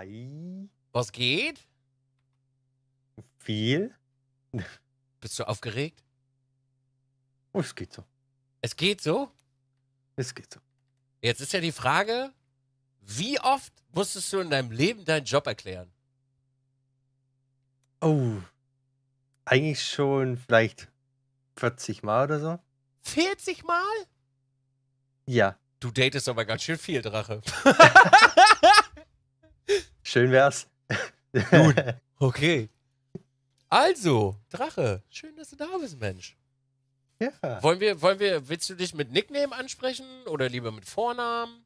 Hi. Was geht? Viel. Bist du aufgeregt? Oh, es geht so. Es geht so? Es geht so. Jetzt ist ja die Frage, wie oft musstest du in deinem Leben deinen Job erklären? Oh, eigentlich schon vielleicht 40 Mal oder so. 40 Mal? Ja. Du datest aber ganz schön viel, Drache. Schön wär's. Nun, okay. Also, Drache, schön, dass du da bist, Mensch. Ja. Wollen wir, wollen wir, willst du dich mit Nickname ansprechen oder lieber mit Vornamen?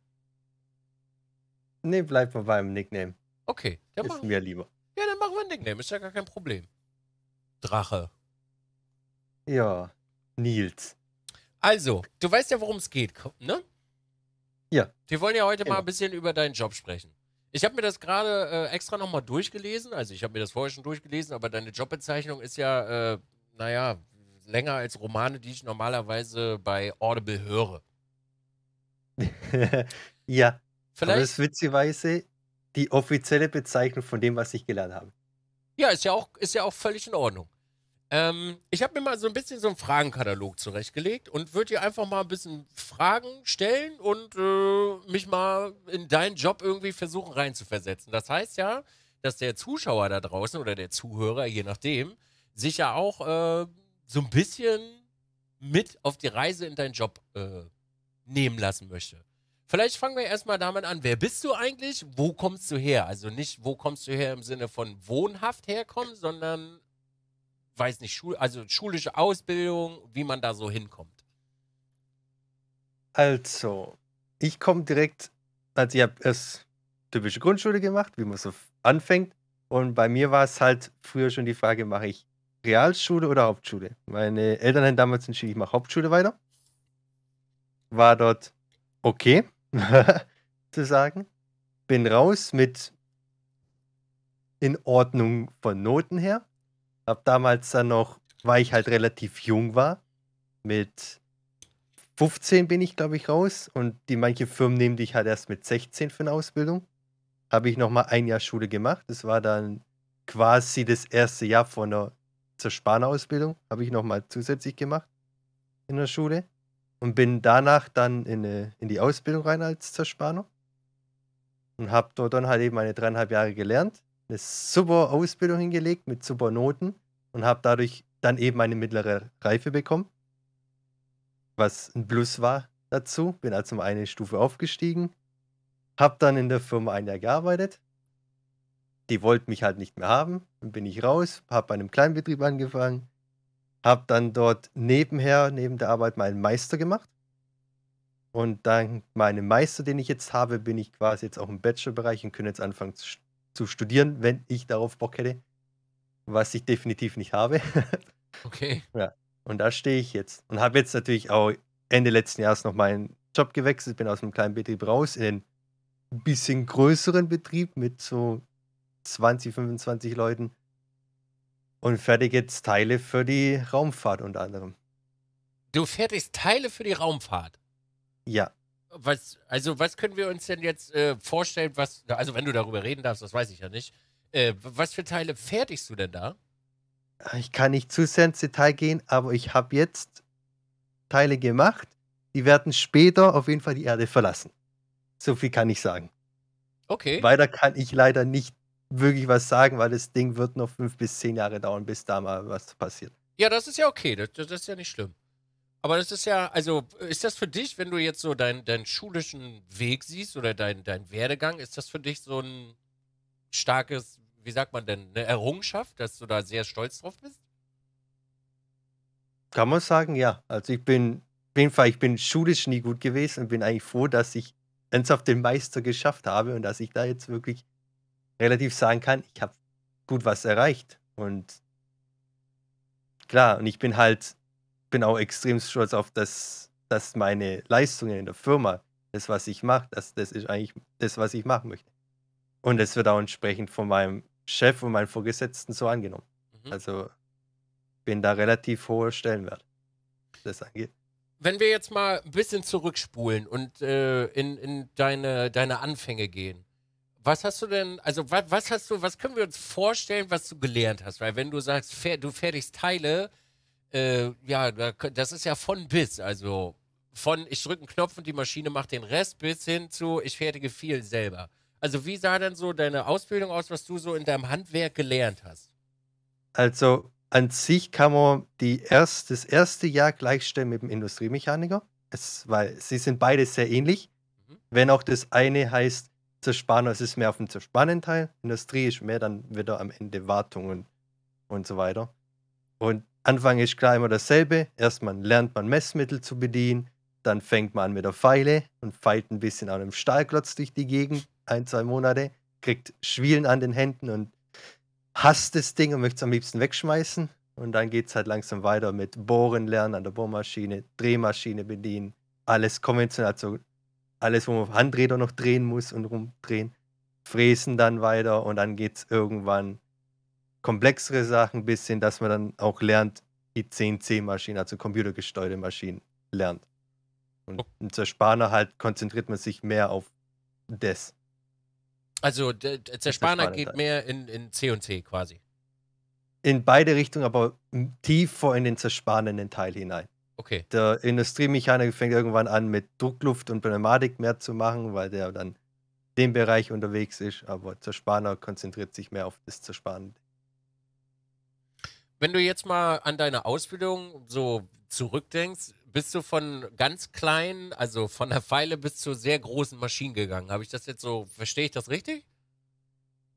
Nee, bleib mal beim Nickname. Okay, dann ist machen wir lieber. Ja, dann machen wir ein Nickname, ist ja gar kein Problem. Drache. Ja, Nils. Also, du weißt ja, worum es geht, ne? Ja. Wir wollen ja heute Immer. mal genau. ein bisschen über deinen Job sprechen. Ich habe mir das gerade äh, extra nochmal durchgelesen. Also ich habe mir das vorher schon durchgelesen, aber deine Jobbezeichnung ist ja, äh, naja, länger als Romane, die ich normalerweise bei Audible höre. ja. Vielleicht. Aber das ist witzigerweise die offizielle Bezeichnung von dem, was ich gelernt habe. Ja, ist ja auch, ist ja auch völlig in Ordnung. Ähm, ich habe mir mal so ein bisschen so einen Fragenkatalog zurechtgelegt und würde dir einfach mal ein bisschen Fragen stellen und äh, mich mal in deinen Job irgendwie versuchen reinzuversetzen. Das heißt ja, dass der Zuschauer da draußen oder der Zuhörer, je nachdem, sich ja auch äh, so ein bisschen mit auf die Reise in deinen Job äh, nehmen lassen möchte. Vielleicht fangen wir erstmal damit an. Wer bist du eigentlich? Wo kommst du her? Also nicht, wo kommst du her im Sinne von wohnhaft herkommen, sondern weiß nicht, Schul also schulische Ausbildung, wie man da so hinkommt? Also, ich komme direkt, also ich habe erst typische Grundschule gemacht, wie man so anfängt. Und bei mir war es halt früher schon die Frage, mache ich Realschule oder Hauptschule? Meine Eltern haben damals entschieden, ich mache Hauptschule weiter. War dort okay, zu sagen. Bin raus mit in Ordnung von Noten her. Habe damals dann noch, weil ich halt relativ jung war, mit 15 bin ich, glaube ich, raus und die manche Firmen nehmen dich halt erst mit 16 für eine Ausbildung. Habe ich nochmal ein Jahr Schule gemacht. Das war dann quasi das erste Jahr von der zur Spanerausbildung. Habe ich nochmal zusätzlich gemacht in der Schule und bin danach dann in, eine, in die Ausbildung rein als Zerspaner und habe dort dann halt eben meine dreieinhalb Jahre gelernt eine super Ausbildung hingelegt mit super Noten und habe dadurch dann eben eine mittlere Reife bekommen, was ein Plus war dazu. Bin also um eine Stufe aufgestiegen, habe dann in der Firma ein Jahr gearbeitet. Die wollten mich halt nicht mehr haben, dann bin ich raus, habe bei einem Kleinbetrieb angefangen, habe dann dort nebenher, neben der Arbeit, meinen Meister gemacht. Und dank meinem Meister, den ich jetzt habe, bin ich quasi jetzt auch im Bachelorbereich und kann jetzt anfangen zu studieren zu studieren, wenn ich darauf Bock hätte, was ich definitiv nicht habe. Okay. Ja. Und da stehe ich jetzt und habe jetzt natürlich auch Ende letzten Jahres noch meinen Job gewechselt, bin aus einem kleinen Betrieb raus in einen bisschen größeren Betrieb mit so 20, 25 Leuten und fertige jetzt Teile für die Raumfahrt unter anderem. Du fertigst Teile für die Raumfahrt? Ja, was, also was können wir uns denn jetzt äh, vorstellen, was, also wenn du darüber reden darfst, das weiß ich ja nicht. Äh, was für Teile fertigst du denn da? Ich kann nicht zu sehr ins Detail gehen, aber ich habe jetzt Teile gemacht. Die werden später auf jeden Fall die Erde verlassen. So viel kann ich sagen. Okay. Weiter kann ich leider nicht wirklich was sagen, weil das Ding wird noch fünf bis zehn Jahre dauern, bis da mal was passiert. Ja, das ist ja okay. das, das ist ja nicht schlimm. Aber das ist ja, also ist das für dich, wenn du jetzt so deinen dein schulischen Weg siehst oder deinen dein Werdegang, ist das für dich so ein starkes, wie sagt man denn, eine Errungenschaft, dass du da sehr stolz drauf bist? Kann man sagen, ja. Also ich bin, auf jeden Fall, ich bin schulisch nie gut gewesen und bin eigentlich froh, dass ich auf den Meister geschafft habe und dass ich da jetzt wirklich relativ sagen kann, ich habe gut was erreicht. Und klar, und ich bin halt bin auch extrem stolz auf das, dass meine Leistungen in der Firma, das, was ich mache, das, das ist eigentlich das, was ich machen möchte. Und es wird auch entsprechend von meinem Chef und meinen Vorgesetzten so angenommen. Mhm. Also bin da relativ hoher Stellenwert, das angeht. Wenn wir jetzt mal ein bisschen zurückspulen und äh, in, in deine, deine Anfänge gehen, was hast du denn, also was, was, hast du, was können wir uns vorstellen, was du gelernt hast? Weil wenn du sagst, du fertigst Teile, äh, ja, das ist ja von bis, also von ich drücke einen Knopf und die Maschine macht den Rest bis hin zu ich fertige viel selber. Also wie sah denn so deine Ausbildung aus, was du so in deinem Handwerk gelernt hast? Also an sich kann man die erst, das erste Jahr gleichstellen mit dem Industriemechaniker, es, weil sie sind beide sehr ähnlich, mhm. wenn auch das eine heißt Zerspannen, es ist mehr auf dem Zerspannenteil, Industrie ist mehr dann wieder am Ende Wartungen und so weiter. Und Anfang ist klar immer dasselbe. Erstmal lernt man Messmittel zu bedienen, dann fängt man an mit der Pfeile und feilt ein bisschen an einem Stahlklotz durch die Gegend, ein, zwei Monate, kriegt Schwielen an den Händen und hasst das Ding und möchte es am liebsten wegschmeißen. Und dann geht es halt langsam weiter mit Bohren lernen, an der Bohrmaschine, Drehmaschine bedienen, alles konventionell, also alles, wo man Handräder noch drehen muss und rumdrehen. Fräsen dann weiter und dann geht es irgendwann komplexere Sachen ein bisschen, dass man dann auch lernt, die CNC-Maschinen, also computergesteuerte Maschinen, lernt. Und okay. Oh. halt konzentriert man sich mehr auf das. Also der, der geht Teil. mehr in, in C und C quasi. In beide Richtungen, aber tiefer in den zerspanenden Teil hinein. Okay. Der Industriemechaniker fängt irgendwann an, mit Druckluft und Pneumatik mehr zu machen, weil der dann in dem Bereich unterwegs ist, aber Zerspaner konzentriert sich mehr auf das Zerspanende wenn du jetzt mal an deine Ausbildung so zurückdenkst, bist du von ganz klein, also von der Pfeile bis zu sehr großen Maschinen gegangen. Habe ich das jetzt so, verstehe ich das richtig?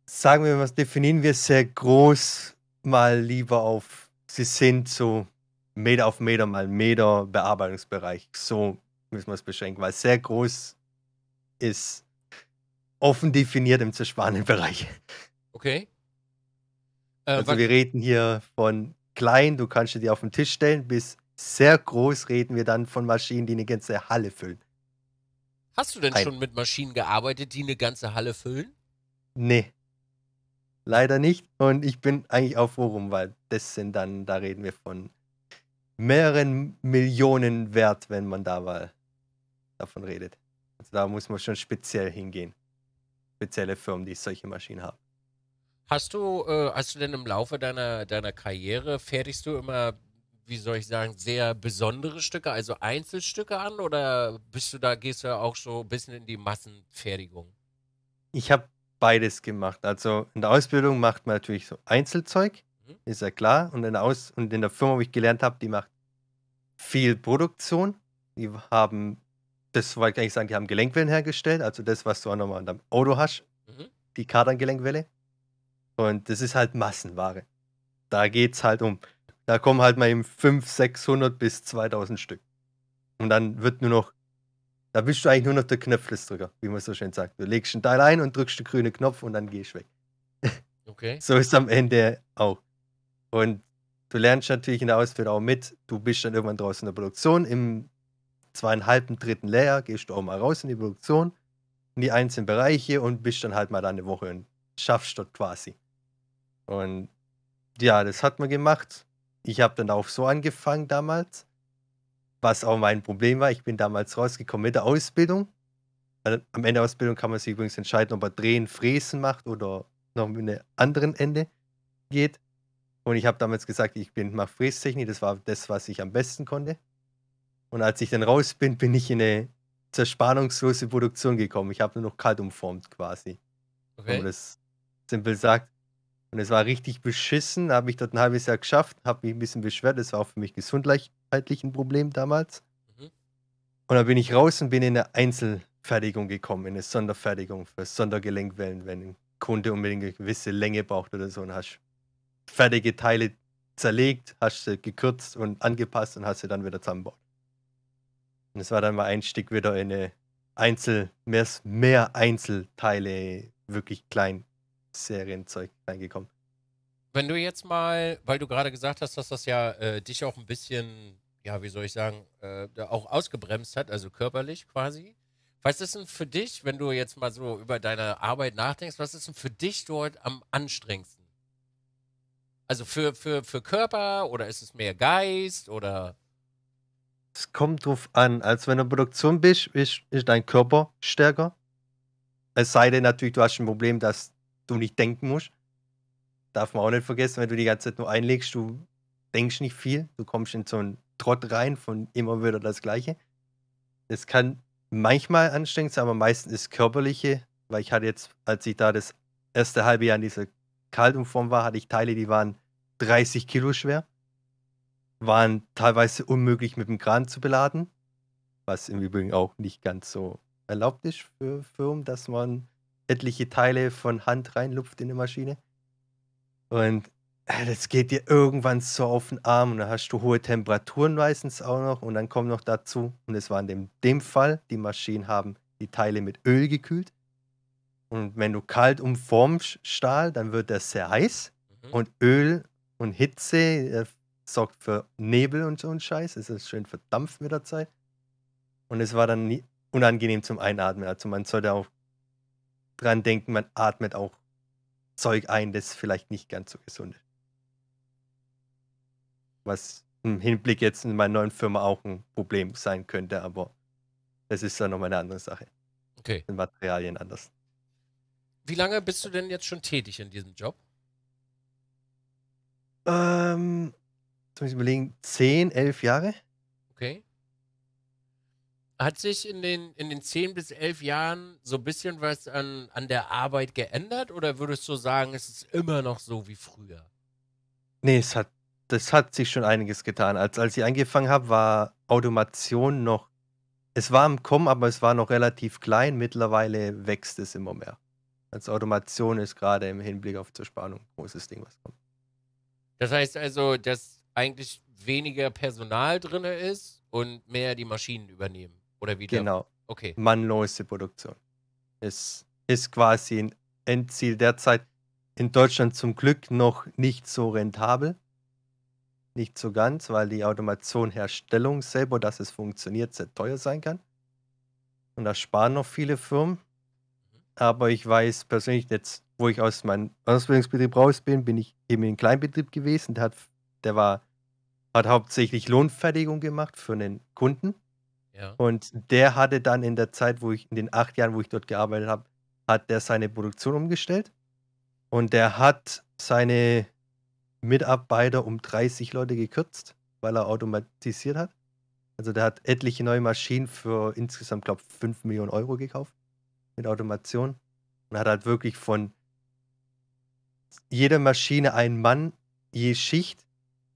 Sagen wir mal, definieren wir sehr groß mal lieber auf, sie sind so Meter auf Meter mal Meter Bearbeitungsbereich. So müssen wir es beschränken, weil sehr groß ist offen definiert im zersparenden Bereich. Okay. Äh, also wir reden hier von klein, du kannst die auf den Tisch stellen, bis sehr groß reden wir dann von Maschinen, die eine ganze Halle füllen. Hast du denn Ein. schon mit Maschinen gearbeitet, die eine ganze Halle füllen? Nee. Leider nicht. Und ich bin eigentlich auch froh rum, weil das sind dann, da reden wir von mehreren Millionen wert, wenn man da mal davon redet. Also da muss man schon speziell hingehen. Spezielle Firmen, die solche Maschinen haben. Hast du, äh, hast du denn im Laufe deiner, deiner Karriere, fertigst du immer, wie soll ich sagen, sehr besondere Stücke, also Einzelstücke an oder bist du da, gehst du auch so ein bisschen in die Massenfertigung? Ich habe beides gemacht. Also in der Ausbildung macht man natürlich so Einzelzeug, mhm. ist ja klar. Und in der, Aus und in der Firma, wo ich gelernt habe, die macht viel Produktion. Die haben, das wollte ich eigentlich sagen, die haben Gelenkwellen hergestellt, also das, was du auch nochmal an deinem Auto hast, mhm. die Kardangelenkwelle. Und das ist halt Massenware. Da geht es halt um. Da kommen halt mal eben 500, 600 bis 2000 Stück. Und dann wird nur noch, da bist du eigentlich nur noch der Knöpflesdrücker, wie man so schön sagt. Du legst einen Teil ein und drückst den grünen Knopf und dann gehst du weg. Okay. so ist am Ende auch. Und du lernst natürlich in der Ausbildung auch mit, du bist dann irgendwann draußen in der Produktion. Im zweieinhalben, dritten Layer gehst du auch mal raus in die Produktion, in die einzelnen Bereiche und bist dann halt mal da eine Woche und schaffst dort quasi. Und ja, das hat man gemacht. Ich habe dann auch so angefangen damals, was auch mein Problem war. Ich bin damals rausgekommen mit der Ausbildung. Am Ende der Ausbildung kann man sich übrigens entscheiden, ob man Drehen, Fräsen macht oder noch mit einem anderen Ende geht. Und ich habe damals gesagt, ich bin mache Frästechnik, das war das, was ich am besten konnte. Und als ich dann raus bin, bin ich in eine zerspannungslose Produktion gekommen. Ich habe nur noch kalt umformt quasi. Okay. Wenn das simpel sagt. Und es war richtig beschissen, habe ich dort ein halbes Jahr geschafft, habe mich ein bisschen beschwert, das war auch für mich gesundheitlich ein Problem damals. Mhm. Und dann bin ich raus und bin in eine Einzelfertigung gekommen, in eine Sonderfertigung für Sondergelenkwellen, wenn ein Kunde unbedingt eine gewisse Länge braucht oder so und hast fertige Teile zerlegt, hast sie gekürzt und angepasst und hast sie dann wieder zusammengebaut. Und es war dann mal ein Stück wieder in eine Einzel, mehr, mehr Einzelteile wirklich klein Serienzeug reingekommen. Wenn du jetzt mal, weil du gerade gesagt hast, dass das ja äh, dich auch ein bisschen, ja, wie soll ich sagen, äh, auch ausgebremst hat, also körperlich quasi. Was ist denn für dich, wenn du jetzt mal so über deine Arbeit nachdenkst, was ist denn für dich dort am anstrengendsten? Also für, für, für Körper oder ist es mehr Geist oder? Es kommt drauf an. Als wenn du in Produktion bist, ist, ist dein Körper stärker. Es sei denn natürlich, du hast ein Problem, dass du nicht denken musst. Darf man auch nicht vergessen, wenn du die ganze Zeit nur einlegst, du denkst nicht viel, du kommst in so einen Trott rein von immer wieder das Gleiche. Es kann manchmal anstrengend sein, aber meistens ist körperliche, weil ich hatte jetzt, als ich da das erste halbe Jahr in dieser Kaltumform war, hatte ich Teile, die waren 30 Kilo schwer, waren teilweise unmöglich mit dem Kran zu beladen, was im Übrigen auch nicht ganz so erlaubt ist für Firmen, dass man etliche Teile von Hand reinlupft in die Maschine. Und äh, das geht dir irgendwann so auf den Arm und dann hast du hohe Temperaturen meistens auch noch und dann kommt noch dazu, und es war in dem, dem Fall, die Maschinen haben die Teile mit Öl gekühlt. Und wenn du kalt umformst Stahl, dann wird das sehr heiß mhm. und Öl und Hitze äh, sorgt für Nebel und so ein Scheiß. Es ist schön verdampft mit der Zeit. Und es war dann unangenehm zum Einatmen. Also man sollte auch dran denken, man atmet auch Zeug ein, das vielleicht nicht ganz so gesund ist. Was im Hinblick jetzt in meiner neuen Firma auch ein Problem sein könnte, aber das ist dann nochmal eine andere Sache. Okay. Sind Materialien anders. Wie lange bist du denn jetzt schon tätig in diesem Job? Ähm, jetzt muss ich überlegen, 10, 11 Jahre. Okay. Hat sich in den, in den 10 bis 11 Jahren so ein bisschen was an, an der Arbeit geändert oder würdest du sagen, es ist immer noch so wie früher? Nee, es hat, das hat sich schon einiges getan. Als, als ich angefangen habe, war Automation noch, es war im Kommen, aber es war noch relativ klein. Mittlerweile wächst es immer mehr. Als Automation ist gerade im Hinblick auf Zerspannung ein großes Ding, was kommt. Das heißt also, dass eigentlich weniger Personal drin ist und mehr die Maschinen übernehmen. Oder wie? Genau. Okay. Mannlose Produktion. Es ist quasi ein Endziel derzeit in Deutschland zum Glück noch nicht so rentabel. Nicht so ganz, weil die Automationherstellung selber, dass es funktioniert, sehr teuer sein kann. Und das sparen noch viele Firmen. Mhm. Aber ich weiß persönlich jetzt, wo ich aus meinem Ausbildungsbetrieb raus bin, bin ich eben in einem Kleinbetrieb gewesen. Der hat, der war, hat hauptsächlich Lohnfertigung gemacht für einen Kunden. Und der hatte dann in der Zeit, wo ich, in den acht Jahren, wo ich dort gearbeitet habe, hat der seine Produktion umgestellt. Und der hat seine Mitarbeiter um 30 Leute gekürzt, weil er automatisiert hat. Also der hat etliche neue Maschinen für insgesamt, glaube ich, 5 Millionen Euro gekauft mit Automation. Und hat halt wirklich von jeder Maschine ein Mann, je Schicht,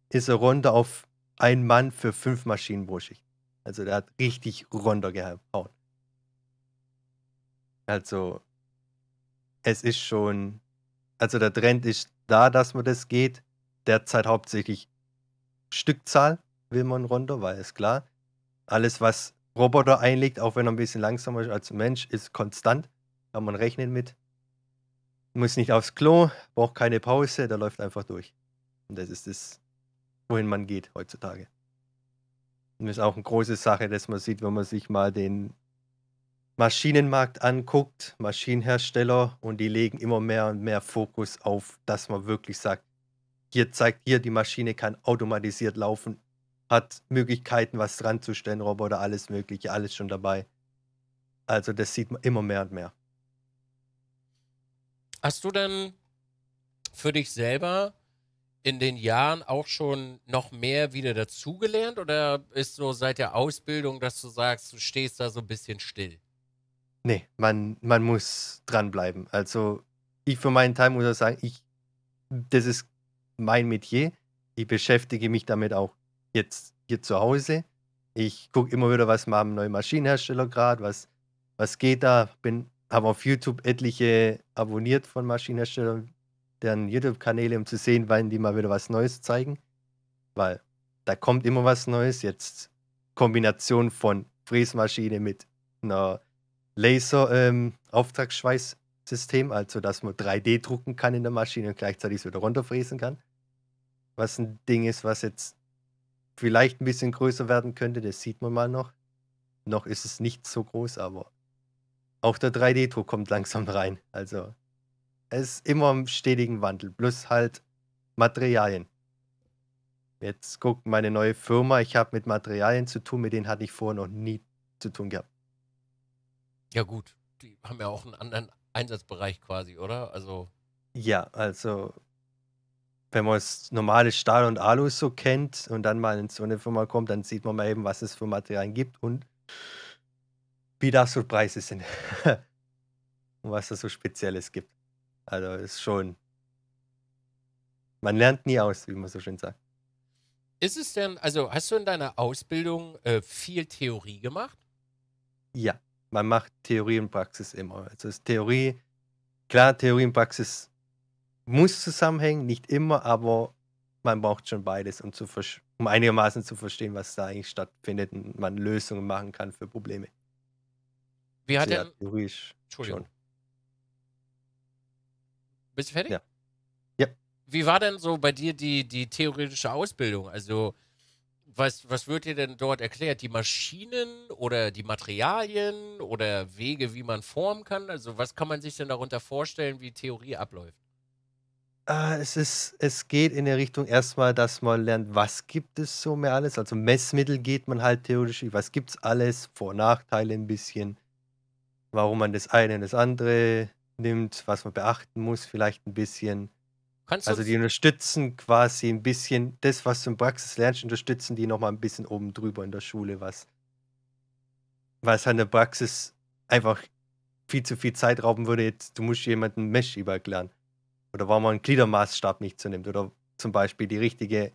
ist er runter auf ein Mann für fünf Maschinen pro Schicht. Also der hat richtig runtergehauen. Also es ist schon, also der Trend ist da, dass man das geht. Derzeit hauptsächlich Stückzahl will man runter, weil es klar. Alles, was Roboter einlegt, auch wenn er ein bisschen langsamer ist als Mensch, ist konstant. Kann man rechnen mit. Muss nicht aufs Klo, braucht keine Pause, der läuft einfach durch. Und das ist das, wohin man geht heutzutage. Und das ist auch eine große Sache, dass man sieht, wenn man sich mal den Maschinenmarkt anguckt, Maschinenhersteller, und die legen immer mehr und mehr Fokus auf, dass man wirklich sagt, hier zeigt hier, die Maschine kann automatisiert laufen, hat Möglichkeiten, was dran zu stellen, Roboter, alles Mögliche, alles schon dabei. Also das sieht man immer mehr und mehr. Hast du denn für dich selber in den Jahren auch schon noch mehr wieder dazugelernt oder ist so seit der Ausbildung, dass du sagst, du stehst da so ein bisschen still? Nee, man, man muss dranbleiben. Also ich für meinen Teil muss auch sagen, ich, das ist mein Metier. Ich beschäftige mich damit auch jetzt hier zu Hause. Ich gucke immer wieder, was machen neue Maschinenhersteller gerade, was, was geht da. Bin, habe auf YouTube etliche abonniert von Maschinenherstellern, deren YouTube-Kanäle, um zu sehen, wann die mal wieder was Neues zeigen. Weil da kommt immer was Neues. Jetzt Kombination von Fräsmaschine mit einer Laser-Auftragsschweißsystem, ähm, also dass man 3D drucken kann in der Maschine und gleichzeitig es wieder runterfräsen kann. Was ein Ding ist, was jetzt vielleicht ein bisschen größer werden könnte, das sieht man mal noch. Noch ist es nicht so groß, aber auch der 3D-Druck kommt langsam rein. Also es ist immer im stetigen Wandel, plus halt Materialien. Jetzt guckt meine neue Firma, ich habe mit Materialien zu tun, mit denen hatte ich vorher noch nie zu tun gehabt. Ja, gut, die haben ja auch einen anderen Einsatzbereich quasi, oder? Also. Ja, also wenn man das normale Stahl und Alu so kennt und dann mal in so eine Firma kommt, dann sieht man mal eben, was es für Materialien gibt und wie das so Preise sind. und was da so Spezielles gibt. Also ist schon. Man lernt nie aus, wie man so schön sagt. Ist es denn, also hast du in deiner Ausbildung äh, viel Theorie gemacht? Ja, man macht Theorie und Praxis immer. Also ist Theorie, klar, Theorie und Praxis muss zusammenhängen, nicht immer, aber man braucht schon beides, um, zu um einigermaßen zu verstehen, was da eigentlich stattfindet und man Lösungen machen kann für Probleme. Wie hat denn, Theoretisch Entschuldigung. Schon. Bist du fertig? Ja. ja. Wie war denn so bei dir die, die theoretische Ausbildung? Also, was, was wird dir denn dort erklärt? Die Maschinen oder die Materialien oder Wege, wie man formen kann? Also, was kann man sich denn darunter vorstellen, wie Theorie abläuft? Ah, es, ist, es geht in der Richtung erstmal, dass man lernt, was gibt es so mehr alles. Also Messmittel geht man halt theoretisch, was gibt es alles, Vor- Nachteile ein bisschen, warum man das eine und das andere nimmt, was man beachten muss, vielleicht ein bisschen. Kannst also die unterstützen quasi ein bisschen das, was du in Praxis lernst, unterstützen die nochmal ein bisschen oben drüber in der Schule, was, was an halt der Praxis einfach viel zu viel Zeit rauben würde, jetzt du musst jemanden Mesh überklären. Oder warum man einen Gliedermaßstab nicht so nimmt. Oder zum Beispiel die richtige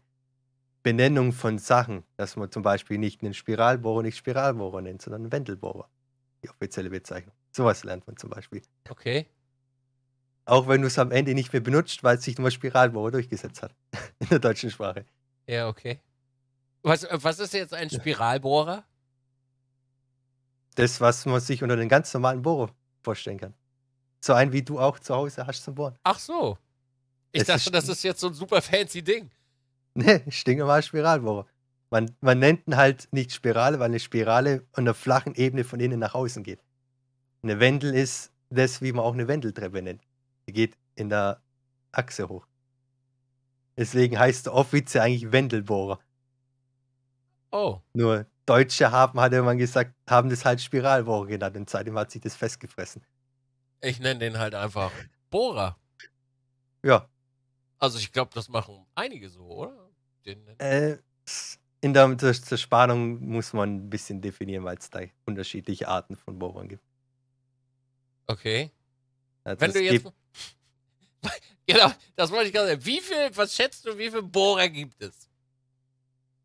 Benennung von Sachen, dass man zum Beispiel nicht einen Spiralbohrer nicht Spiralbohrer nennt, sondern einen Wendelbohrer. Die offizielle Bezeichnung. Sowas lernt man zum Beispiel. Okay. Auch wenn du es am Ende nicht mehr benutzt, weil es sich nur Spiralbohrer durchgesetzt hat. In der deutschen Sprache. Ja, okay. Was, äh, was ist jetzt ein Spiralbohrer? Das, was man sich unter den ganz normalen Bohrer vorstellen kann. So einen, wie du auch zu Hause hast zum Bohren. Ach so. Ich das dachte, das ist jetzt so ein super fancy Ding. Nee, stinknormal Spiralbohrer. Man, man nennt ihn halt nicht Spirale, weil eine Spirale an einer flachen Ebene von innen nach außen geht. Eine Wendel ist das, wie man auch eine Wendeltreppe nennt. Die geht in der Achse hoch. Deswegen heißt der Offizier eigentlich Wendelbohrer. Oh. Nur Deutsche haben, hat irgendwann gesagt, haben das halt Spiralbohrer genannt und seitdem hat sich das festgefressen. Ich nenne den halt einfach Bohrer. Ja. Also ich glaube, das machen einige so, oder? Äh, in der, zur, zur Spannung muss man ein bisschen definieren, weil es da unterschiedliche Arten von Bohrern gibt. Okay. Also Wenn du jetzt, gibt, genau, das wollte ich gerade sagen. Wie viel, was schätzt du, wie viele Bohrer gibt es?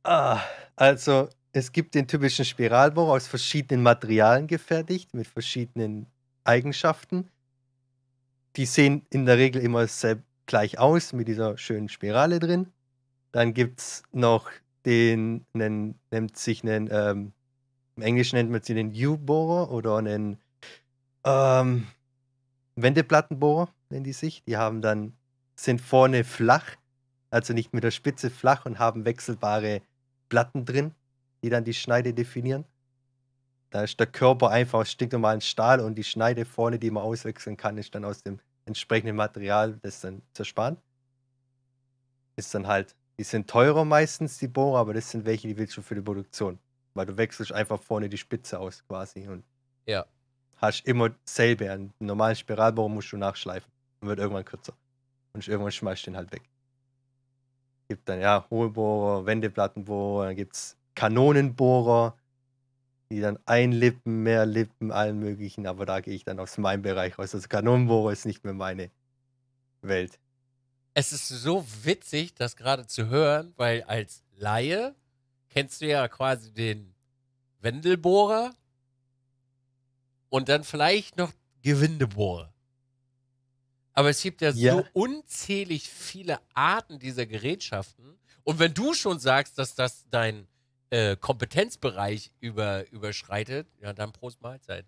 Ah, also, es gibt den typischen Spiralbohrer aus verschiedenen Materialien gefertigt, mit verschiedenen Eigenschaften. Die sehen in der Regel immer sehr gleich aus, mit dieser schönen Spirale drin. Dann gibt es noch den, einen, nennt sich einen, ähm, im Englischen nennt man sie den U-Bohrer oder einen ähm, Wendeplattenbohrer nennen die sich. Die haben dann, sind vorne flach, also nicht mit der Spitze flach und haben wechselbare Platten drin, die dann die Schneide definieren. Da ist der Körper einfach aus stinknormalen Stahl und die Schneide vorne, die man auswechseln kann, ist dann aus dem entsprechenden Material, das dann zersparen. Ist dann halt, die sind teurer meistens, die Bohrer, aber das sind welche, die willst du für die Produktion. Weil du wechselst einfach vorne die Spitze aus quasi und ja. hast immer selbe. Einen normalen Spiralbohrer musst du nachschleifen und wird irgendwann kürzer. Und irgendwann schmeißt den halt weg. Gibt dann ja Hohlbohrer, Wendeplattenbohrer, dann gibt es Kanonenbohrer, die dann einlippen, mehr Lippen, allen möglichen, aber da gehe ich dann aus meinem Bereich raus. Also Kanonenbohrer ist nicht mehr meine Welt. Es ist so witzig, das gerade zu hören, weil als Laie kennst du ja quasi den Wendelbohrer und dann vielleicht noch Gewindebohrer. Aber es gibt ja, ja, so unzählig viele Arten dieser Gerätschaften. Und wenn du schon sagst, dass das dein äh, Kompetenzbereich über, überschreitet, ja, dann Prost Mahlzeit.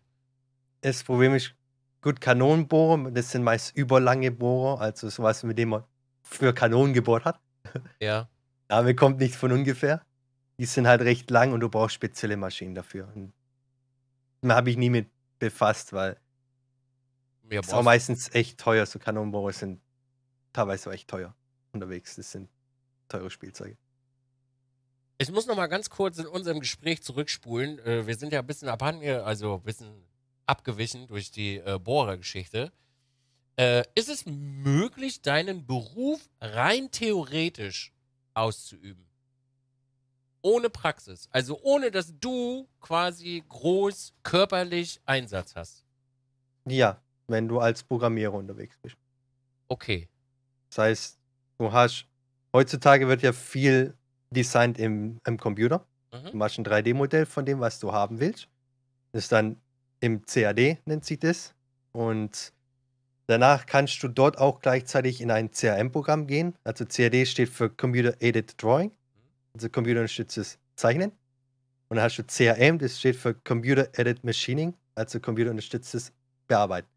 Das Problem ist, gut, Kanonenbohrer, das sind meist überlange Bohrer, also sowas, mit dem man für Kanonen gebohrt hat. Ja. Name kommt nicht von ungefähr. Die sind halt recht lang und du brauchst spezielle Maschinen dafür. Da habe ich nie mit befasst, weil ja, ist auch meistens echt teuer. So Kanonenbohrer sind teilweise auch echt teuer unterwegs. Das sind teure Spielzeuge. Ich muss noch mal ganz kurz in unserem Gespräch zurückspulen. Äh, wir sind ja ein bisschen abhanden, äh, also ein bisschen abgewichen durch die äh, Bohrergeschichte. ist es möglich, deinen Beruf rein theoretisch auszuüben? Ohne Praxis. Also ohne, dass du quasi groß körperlich Einsatz hast. Ja, wenn du als Programmierer unterwegs bist. Okay. Das heißt, du hast, heutzutage wird ja viel designt im, im Computer. Mhm. Du machst ein 3D-Modell von dem, was du haben willst. Das ist dann im CAD, nennt sich das. Und danach kannst du dort auch gleichzeitig in ein CRM-Programm gehen. Also CAD steht für Computer Aided Drawing, also computerunterstütztes Zeichnen. Und dann hast du CRM, das steht für Computer Aided Machining, also computerunterstütztes Bearbeiten.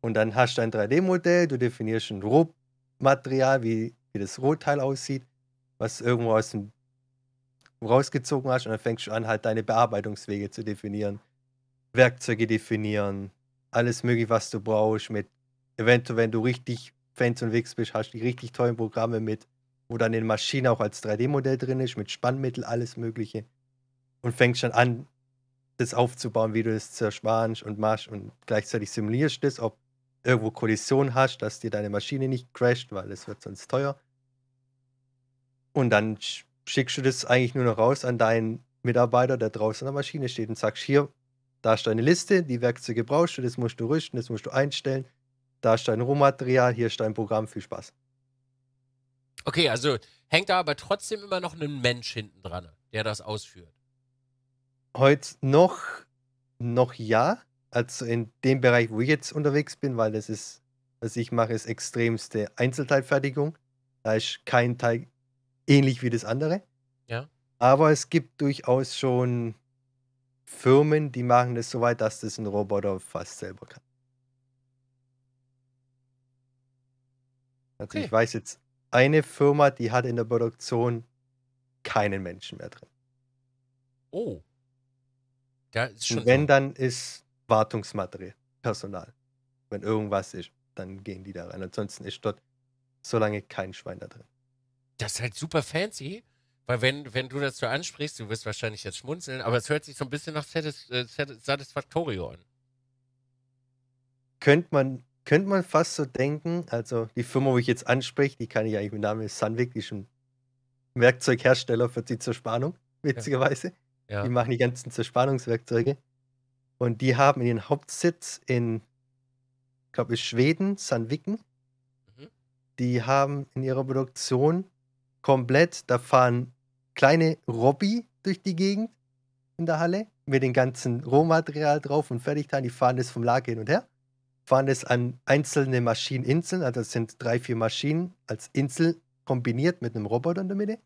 Und dann hast du ein 3D-Modell, du definierst ein Rohmaterial, wie, wie das Rohteil aussieht, was du irgendwo aus dem rausgezogen hast und dann fängst du an, halt deine Bearbeitungswege zu definieren, Werkzeuge definieren, alles mögliche, was du brauchst, mit eventuell, wenn du richtig Fans und unterwegs bist, hast du die richtig tollen Programme mit, wo dann in Maschine auch als 3D-Modell drin ist, mit Spannmittel, alles mögliche. Und fängst dann an, das aufzubauen, wie du das zerspannst und machst und gleichzeitig simulierst das, ob irgendwo Kollision hast, dass dir deine Maschine nicht crasht, weil es wird sonst teuer. Und dann schickst du das eigentlich nur noch raus an deinen Mitarbeiter, der draußen an der Maschine steht und sagst, hier, da ist deine Liste, die Werkzeuge brauchst du, das musst du rüsten, das musst du einstellen, da ist dein Rohmaterial, hier ist dein Programm, viel Spaß. Okay, also hängt da aber trotzdem immer noch ein Mensch hinten dran, der das ausführt. Heute noch, noch ja, als in dem Bereich, wo ich jetzt unterwegs bin, weil das ist, was ich mache, ist extremste Einzelteilfertigung. Da ist kein Teil ähnlich wie das andere. Ja. Aber es gibt durchaus schon Firmen, die machen das so weit, dass das ein Roboter fast selber kann. Also okay. ich weiß jetzt, eine Firma, die hat in der Produktion keinen Menschen mehr drin. Oh. Da ist schon Und wenn, so. dann ist Wartungsmaterial, Personal. Wenn irgendwas ist, dann gehen die da rein. Ansonsten ist dort so lange kein Schwein da drin. Das ist halt super fancy, weil wenn, wenn du das so ansprichst, du wirst wahrscheinlich jetzt schmunzeln, aber es hört sich so ein bisschen nach Satis äh, Satisfactorio an. Könnte man, könnt man fast so denken, also die Firma, wo ich jetzt anspreche, die kann ich eigentlich mit Namen ist Sunwick, die ist ein Werkzeughersteller für die Zerspannung, witzigerweise. Ja. Ja. Die machen die ganzen Zerspannungswerkzeuge. Und die haben ihren Hauptsitz in, glaube ich, Schweden, Sandviken. Mhm. Die haben in ihrer Produktion komplett, da fahren kleine Robby durch die Gegend in der Halle mit dem ganzen Rohmaterial drauf und Fertigteilen. Die fahren das vom Lager hin und her, fahren das an einzelne Maschineninseln, also es sind drei, vier Maschinen als Insel kombiniert mit einem Roboter in der Mitte.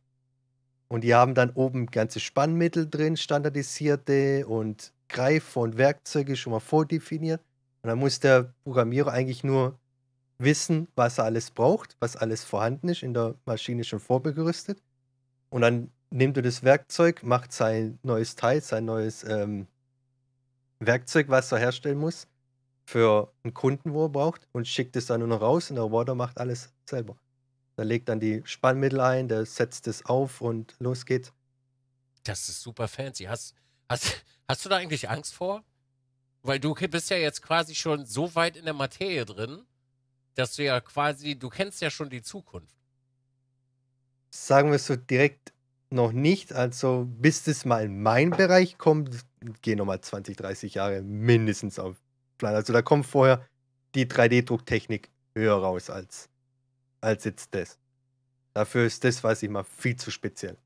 Und die haben dann oben ganze Spannmittel drin, standardisierte und Greifer und Werkzeuge schon mal vordefiniert. Und dann muss der Programmierer eigentlich nur wissen, was er alles braucht, was alles vorhanden ist, in der Maschine schon vorbegerüstet. Und dann nimmt er das Werkzeug, macht sein neues Teil, sein neues ähm, Werkzeug, was er herstellen muss, für einen Kunden, wo er braucht, und schickt es dann nur noch raus und der Roboter macht alles selber. Der legt dann die Spannmittel ein, der setzt es auf und los geht's. Das ist super fancy. Hast, hast, Hast du da eigentlich Angst vor? Weil du bist ja jetzt quasi schon so weit in der Materie drin, dass du ja quasi, du kennst ja schon die Zukunft. Sagen wir es so direkt noch nicht. Also, bis das mal in meinen Bereich kommt, gehen nochmal 20, 30 Jahre mindestens auf Plan. Also, da kommt vorher die 3D-Drucktechnik höher raus als, als jetzt das. Dafür ist das, weiß ich mal, viel zu speziell.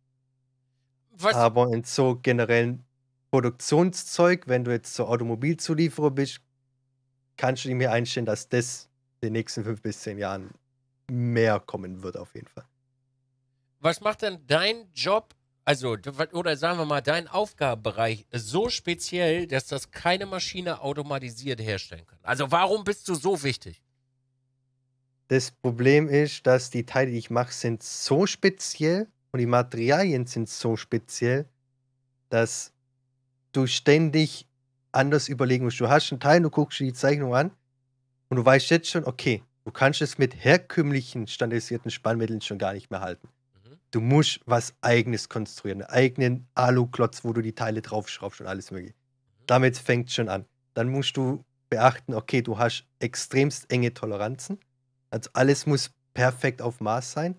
Was? Aber in so generellen Produktionszeug, wenn du jetzt zur Automobilzulieferer bist, kannst du mir einstellen, dass das in den nächsten fünf bis zehn Jahren mehr kommen wird, auf jeden Fall. Was macht denn dein Job, also, oder sagen wir mal, dein Aufgabenbereich so speziell, dass das keine Maschine automatisiert herstellen kann? Also, warum bist du so wichtig? Das Problem ist, dass die Teile, die ich mache, sind so speziell und die Materialien sind so speziell, dass du ständig anders überlegen musst. Du hast einen Teil, du guckst dir die Zeichnung an und du weißt jetzt schon, okay, du kannst es mit herkömmlichen standardisierten Spannmitteln schon gar nicht mehr halten. Mhm. Du musst was eigenes konstruieren, einen eigenen Aluklotz, wo du die Teile draufschraubst und alles mögliche. Mhm. Damit fängt schon an. Dann musst du beachten, okay, du hast extremst enge Toleranzen. Also alles muss perfekt auf Maß sein.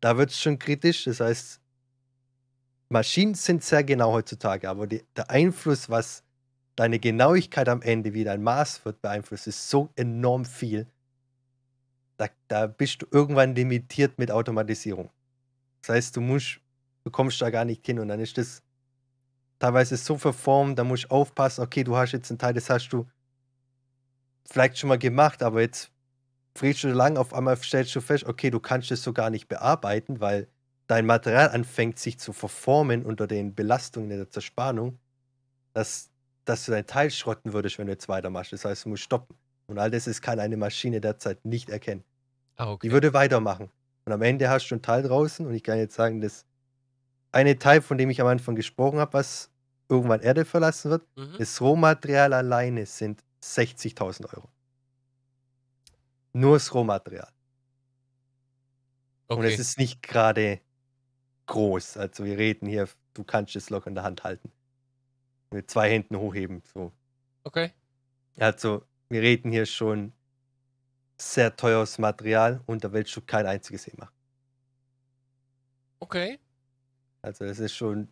Da wird es schon kritisch. Das heißt, Maschinen sind sehr genau heutzutage, aber die, der Einfluss, was deine Genauigkeit am Ende, wie dein Maß wird beeinflusst, ist so enorm viel. Da, da bist du irgendwann limitiert mit Automatisierung. Das heißt, du musst, du kommst da gar nicht hin und dann ist das teilweise so verformt, da musst du aufpassen, okay, du hast jetzt einen Teil, das hast du vielleicht schon mal gemacht, aber jetzt friedst du lang, auf einmal stellst du fest, okay, du kannst das so gar nicht bearbeiten, weil dein Material anfängt, sich zu verformen unter den Belastungen der Zerspannung, dass, dass du dein Teil schrotten würdest, wenn du jetzt weitermachst. Das heißt, du musst stoppen. Und all das ist, kann eine Maschine derzeit nicht erkennen. Ah, okay. Die würde weitermachen. Und am Ende hast du ein Teil draußen und ich kann jetzt sagen, dass eine Teil, von dem ich am Anfang gesprochen habe, was irgendwann Erde verlassen wird, mhm. das Rohmaterial alleine sind 60.000 Euro. Nur das Rohmaterial. Okay. Und es ist nicht gerade groß. Also wir reden hier, du kannst es locker in der Hand halten. Mit zwei Händen hochheben. So. Okay. Also, wir reden hier schon sehr teures Material, unter welches du kein einziges He Okay. Also es ist schon,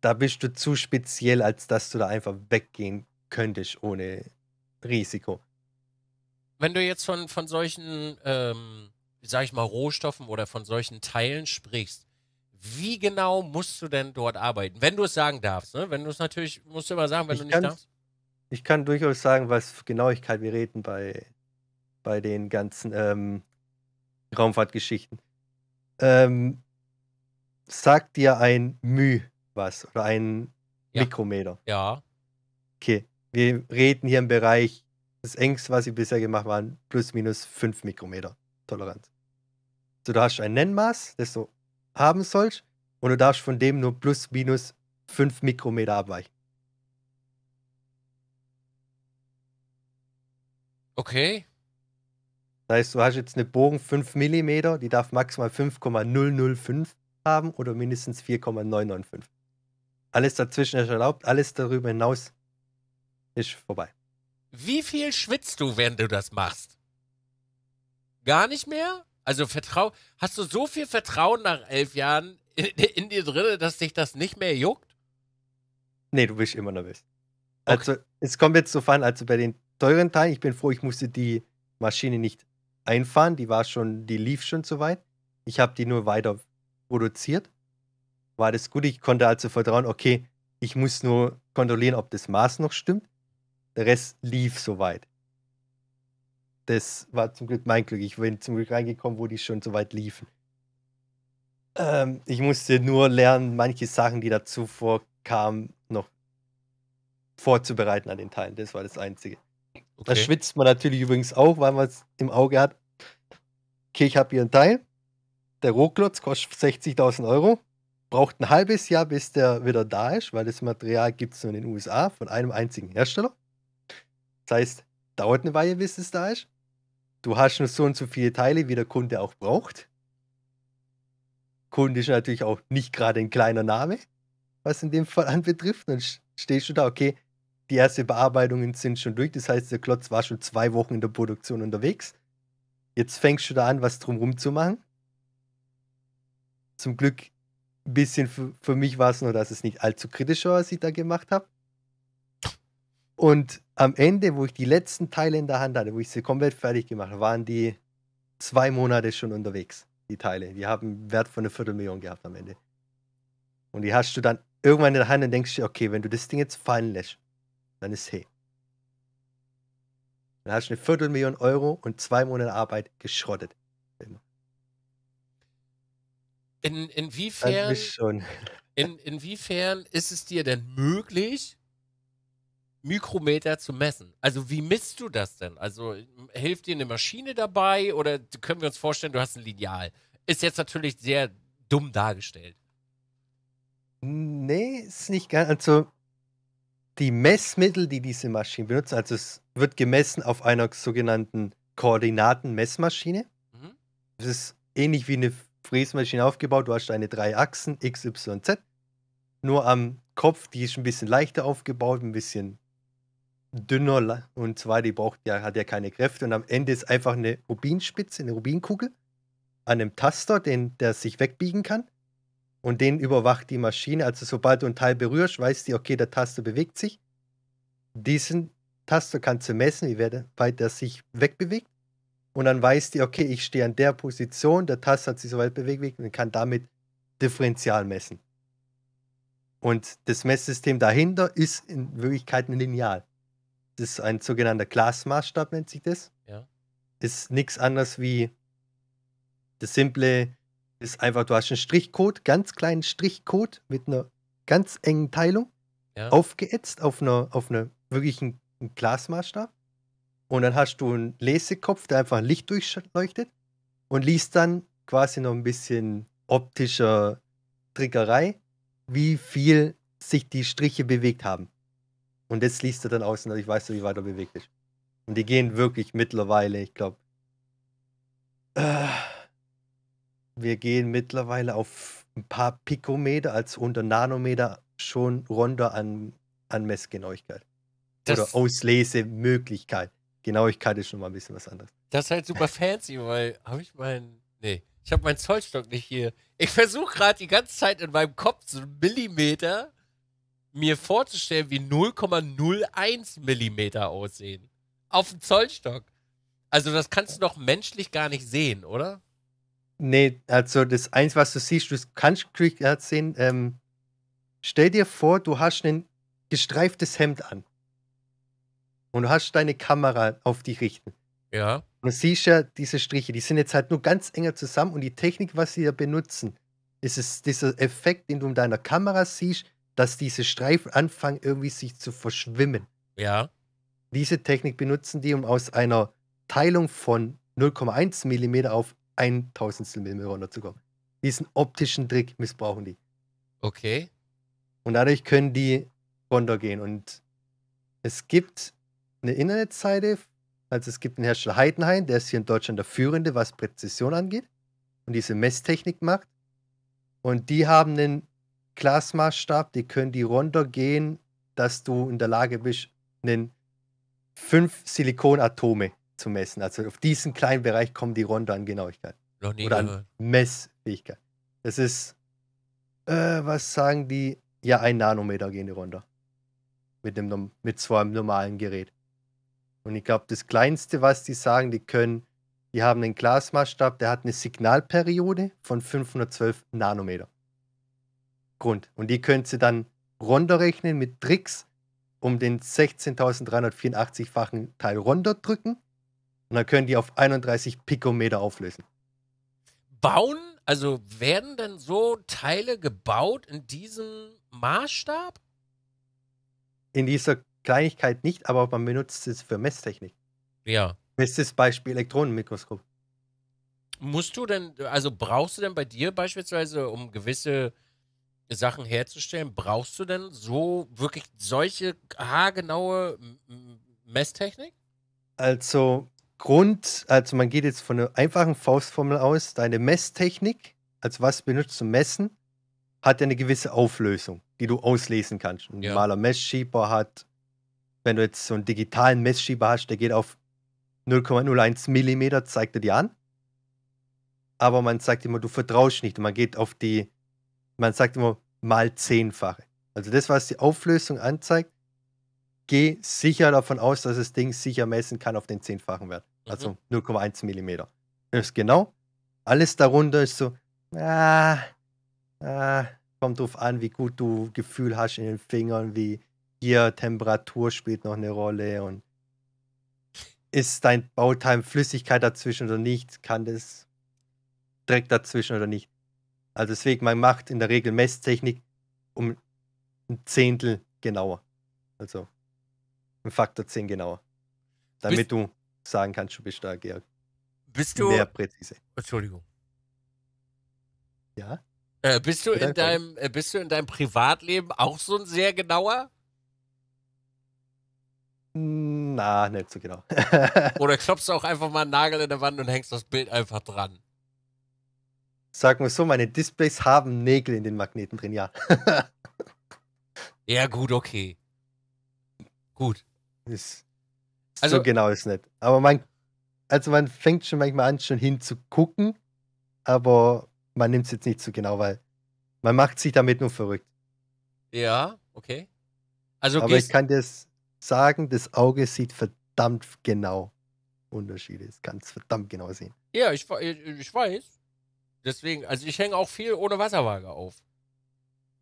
da bist du zu speziell, als dass du da einfach weggehen könntest ohne Risiko. Wenn du jetzt von, von solchen, ähm, sag ich mal, Rohstoffen oder von solchen Teilen sprichst, wie genau musst du denn dort arbeiten? Wenn du es sagen darfst, ne? Wenn du es natürlich, musst du immer sagen, wenn ich du nicht darfst. Ich kann durchaus sagen, was Genauigkeit wir reden bei, bei den ganzen ähm, Raumfahrtgeschichten. Ähm, sagt dir ein Mü was oder ein ja. Mikrometer? Ja. Okay, wir reden hier im Bereich, das engste, was wir bisher gemacht haben, plus minus 5 Mikrometer Toleranz. So, da hast du ein Nennmaß, das so haben sollst und du darfst von dem nur plus minus 5 Mikrometer abweichen. Okay. Das heißt, du hast jetzt eine Bogen 5 mm, die darf maximal 5,005 haben oder mindestens 4,995. Alles dazwischen ist erlaubt, alles darüber hinaus ist vorbei. Wie viel schwitzt du, wenn du das machst? Gar nicht mehr? Also Vertrau, hast du so viel Vertrauen nach elf Jahren in, in dir drin, dass dich das nicht mehr juckt? Nee, du bist immer nervös. Also okay. es kommt jetzt so an, also bei den teuren Teilen, ich bin froh, ich musste die Maschine nicht einfahren, die war schon, die lief schon soweit. Ich habe die nur weiter produziert. War das gut, ich konnte also vertrauen, okay, ich muss nur kontrollieren, ob das Maß noch stimmt. Der Rest lief soweit das war zum Glück mein Glück. Ich bin zum Glück reingekommen, wo die schon so weit liefen. Ähm, ich musste nur lernen, manche Sachen, die dazu vorkamen, noch vorzubereiten an den Teilen. Das war das Einzige. Okay. Da schwitzt man natürlich übrigens auch, weil man es im Auge hat. Okay, ich habe hier einen Teil. Der Rohklotz kostet 60.000 Euro. Braucht ein halbes Jahr, bis der wieder da ist, weil das Material gibt es nur in den USA von einem einzigen Hersteller. Das heißt, dauert eine Weile, bis es da ist du hast nur so und so viele Teile, wie der Kunde auch braucht. Kunde ist natürlich auch nicht gerade ein kleiner Name, was in dem Fall anbetrifft. Dann stehst du da, okay, die ersten Bearbeitungen sind schon durch. Das heißt, der Klotz war schon zwei Wochen in der Produktion unterwegs. Jetzt fängst du da an, was drumherum zu machen. Zum Glück ein bisschen für, mich war es nur, dass es nicht allzu kritisch war, was ich da gemacht habe. Und am Ende, wo ich die letzten Teile in der Hand hatte, wo ich sie komplett fertig gemacht habe, waren die zwei Monate schon unterwegs, die Teile. Die haben einen Wert von einer Viertelmillion gehabt am Ende. Und die hast du dann irgendwann in der Hand und denkst dir, okay, wenn du das Ding jetzt fallen lässt, dann ist hey. Dann hast du eine Viertelmillion Euro und zwei Monate Arbeit geschrottet. In, inwiefern, in, inwiefern ist es dir denn möglich, Mikrometer zu messen. Also wie misst du das denn? Also hilft dir eine Maschine dabei oder können wir uns vorstellen, du hast ein Lineal? Ist jetzt natürlich sehr dumm dargestellt. Nee, ist nicht ganz. Also die Messmittel, die diese Maschine benutzt, also es wird gemessen auf einer sogenannten Koordinatenmessmaschine. Mhm. Das ist ähnlich wie eine Fräsmaschine aufgebaut. Du hast deine drei Achsen, X, Y, und Z. Nur am Kopf, die ist ein bisschen leichter aufgebaut, ein bisschen dünner und zwar die braucht ja, hat ja keine Kräfte und am Ende ist einfach eine Rubinspitze, eine Rubinkugel an einem Taster, den der sich wegbiegen kann und den überwacht die Maschine. Also sobald du einen Teil berührst, weiß die, okay, der Taster bewegt sich. Diesen Taster kannst du messen, wie weit der sich wegbewegt und dann weiß die, okay, ich stehe an der Position, der Taster hat sich so weit bewegt und kann damit Differential messen. Und das Messsystem dahinter ist in Wirklichkeit ein Lineal. Das ist ein sogenannter Glasmaßstab, nennt sich das. Ja. Ist nichts anderes wie das simple, ist einfach, du hast einen Strichcode, ganz kleinen Strichcode mit einer ganz engen Teilung, ja. aufgeätzt auf einer, auf einer wirklichen Glasmaßstab. Und dann hast du einen Lesekopf, der einfach Licht durchleuchtet und liest dann quasi noch ein bisschen optischer Trickerei, wie viel sich die Striche bewegt haben. Und das liest du dann aus und ich weiß du, wie weiter bewegt ist. Und die gehen wirklich mittlerweile, ich glaube. Äh, wir gehen mittlerweile auf ein paar Pikometer, als unter Nanometer schon runter an, an Messgenauigkeit. Das Oder Auslesemöglichkeit. Genauigkeit ist schon mal ein bisschen was anderes. Das ist halt super fancy, weil habe ich meinen. Nee, ich habe meinen Zollstock nicht hier. Ich versuche gerade die ganze Zeit in meinem Kopf so einen Millimeter mir vorzustellen, wie 0,01 Millimeter aussehen. Auf dem Zollstock. Also das kannst du doch menschlich gar nicht sehen, oder? Nee, also das eins, was du siehst, du kannst gerade sehen, ähm, stell dir vor, du hast ein gestreiftes Hemd an. Und du hast deine Kamera auf dich richten. Ja. Und du siehst ja diese Striche, die sind jetzt halt nur ganz enger zusammen und die Technik, was sie da benutzen, ist es dieser Effekt, den du in deiner Kamera siehst, dass diese Streifen anfangen, irgendwie sich zu verschwimmen. Ja. Diese Technik benutzen die, um aus einer Teilung von 0,1 mm auf 1000 mm runterzukommen. Diesen optischen Trick missbrauchen die. Okay. Und dadurch können die runtergehen. Und es gibt eine Internetseite, also es gibt den Hersteller Heidenhain, der ist hier in Deutschland der führende, was Präzision angeht und diese Messtechnik macht. Und die haben einen Glasmaßstab, die können die runtergehen, dass du in der Lage bist, einen fünf Silikonatome zu messen. Also auf diesen kleinen Bereich kommen die runter an Genauigkeit. Noch nie Oder an Messfähigkeit. Das ist, äh, was sagen die? Ja, ein Nanometer gehen die runter. Mit, dem, mit so einem normalen Gerät. Und ich glaube, das Kleinste, was die sagen, die können, die haben einen Glasmaßstab, der hat eine Signalperiode von 512 Nanometer. Grund. Und die könnt ihr dann runterrechnen mit Tricks um den 16.384-fachen Teil runterdrücken. Und dann können die auf 31 Pikometer auflösen. Bauen, also werden denn so Teile gebaut in diesem Maßstab? In dieser Kleinigkeit nicht, aber man benutzt es für Messtechnik. Ja. Bestes Beispiel Elektronenmikroskop. Musst du denn, also brauchst du denn bei dir beispielsweise, um gewisse Sachen herzustellen, brauchst du denn so wirklich solche haargenaue Messtechnik? Also Grund, also man geht jetzt von einer einfachen Faustformel aus, deine Messtechnik, also was benutzt zum Messen, hat ja eine gewisse Auflösung, die du auslesen kannst. Ein ja. normaler Messschieber hat, wenn du jetzt so einen digitalen Messschieber hast, der geht auf 0,01 Millimeter, zeigt er dir an. Aber man sagt immer, du vertraust nicht. Und man geht auf die man sagt immer mal zehnfache. Also das, was die Auflösung anzeigt, geh sicher davon aus, dass das Ding sicher messen kann auf den zehnfachen Wert. Mhm. Also 0,1 Millimeter. ist genau. Alles darunter ist so, ah, ah, kommt drauf an, wie gut du Gefühl hast in den Fingern, wie hier Temperatur spielt noch eine Rolle und ist dein Bauteil Flüssigkeit dazwischen oder nicht? Kann das Dreck dazwischen oder nicht? Also deswegen, man macht in der Regel Messtechnik um ein Zehntel genauer. Also ein Faktor 10 genauer. Damit bist, du sagen kannst, du bist da Georg. Bist du. Mehr präzise. Entschuldigung. Ja? Äh, bist, du in deinem, äh, bist du in deinem Privatleben auch so ein sehr genauer? Hm, na, nicht so genau. Oder klopfst du auch einfach mal einen Nagel in der Wand und hängst das Bild einfach dran? Sagen wir so, meine Displays haben Nägel in den Magneten drin, ja. ja, gut, okay. Gut. Ist, also, so genau ist es nicht. Aber man, also man fängt schon manchmal an, schon hinzugucken, aber man nimmt es jetzt nicht so genau, weil man macht sich damit nur verrückt. Ja, okay. Also aber ich kann dir sagen, das Auge sieht verdammt genau Unterschiede. Es kann es verdammt genau sehen. Ja, ich, ich weiß. Deswegen, also ich hänge auch viel ohne Wasserwaage auf.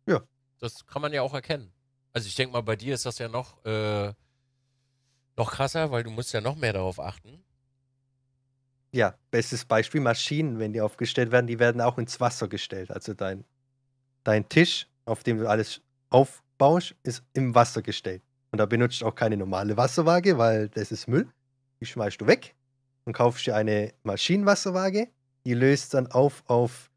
Ja. Das kann man ja auch erkennen. Also ich denke mal, bei dir ist das ja noch, äh, noch krasser, weil du musst ja noch mehr darauf achten. Ja, bestes Beispiel, Maschinen, wenn die aufgestellt werden, die werden auch ins Wasser gestellt. Also dein, dein Tisch, auf dem du alles aufbaust, ist im Wasser gestellt. Und da benutzt du auch keine normale Wasserwaage, weil das ist Müll. Die schmeißt du weg und kaufst dir eine Maschinenwasserwaage die löst dann auf auf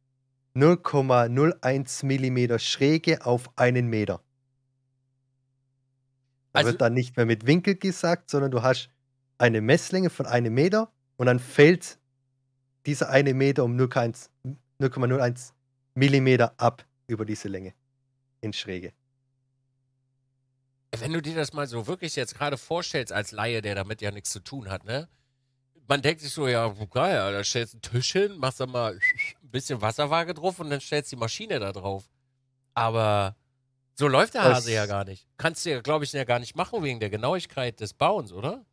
0,01 mm Schräge auf einen Meter. Da also, wird dann nicht mehr mit Winkel gesagt, sondern du hast eine Messlänge von einem Meter und dann fällt dieser eine Meter um 0,01 Millimeter ab über diese Länge in Schräge. Wenn du dir das mal so wirklich jetzt gerade vorstellst als Laie, der damit ja nichts zu tun hat, ne? man denkt sich so, ja, geil, da stellst du einen Tisch hin, machst da mal ein bisschen Wasserwaage drauf und dann stellst du die Maschine da drauf. Aber so läuft der Hase das ja gar nicht. Kannst du ja, glaube ich, ja gar nicht machen wegen der Genauigkeit des Bauens, oder?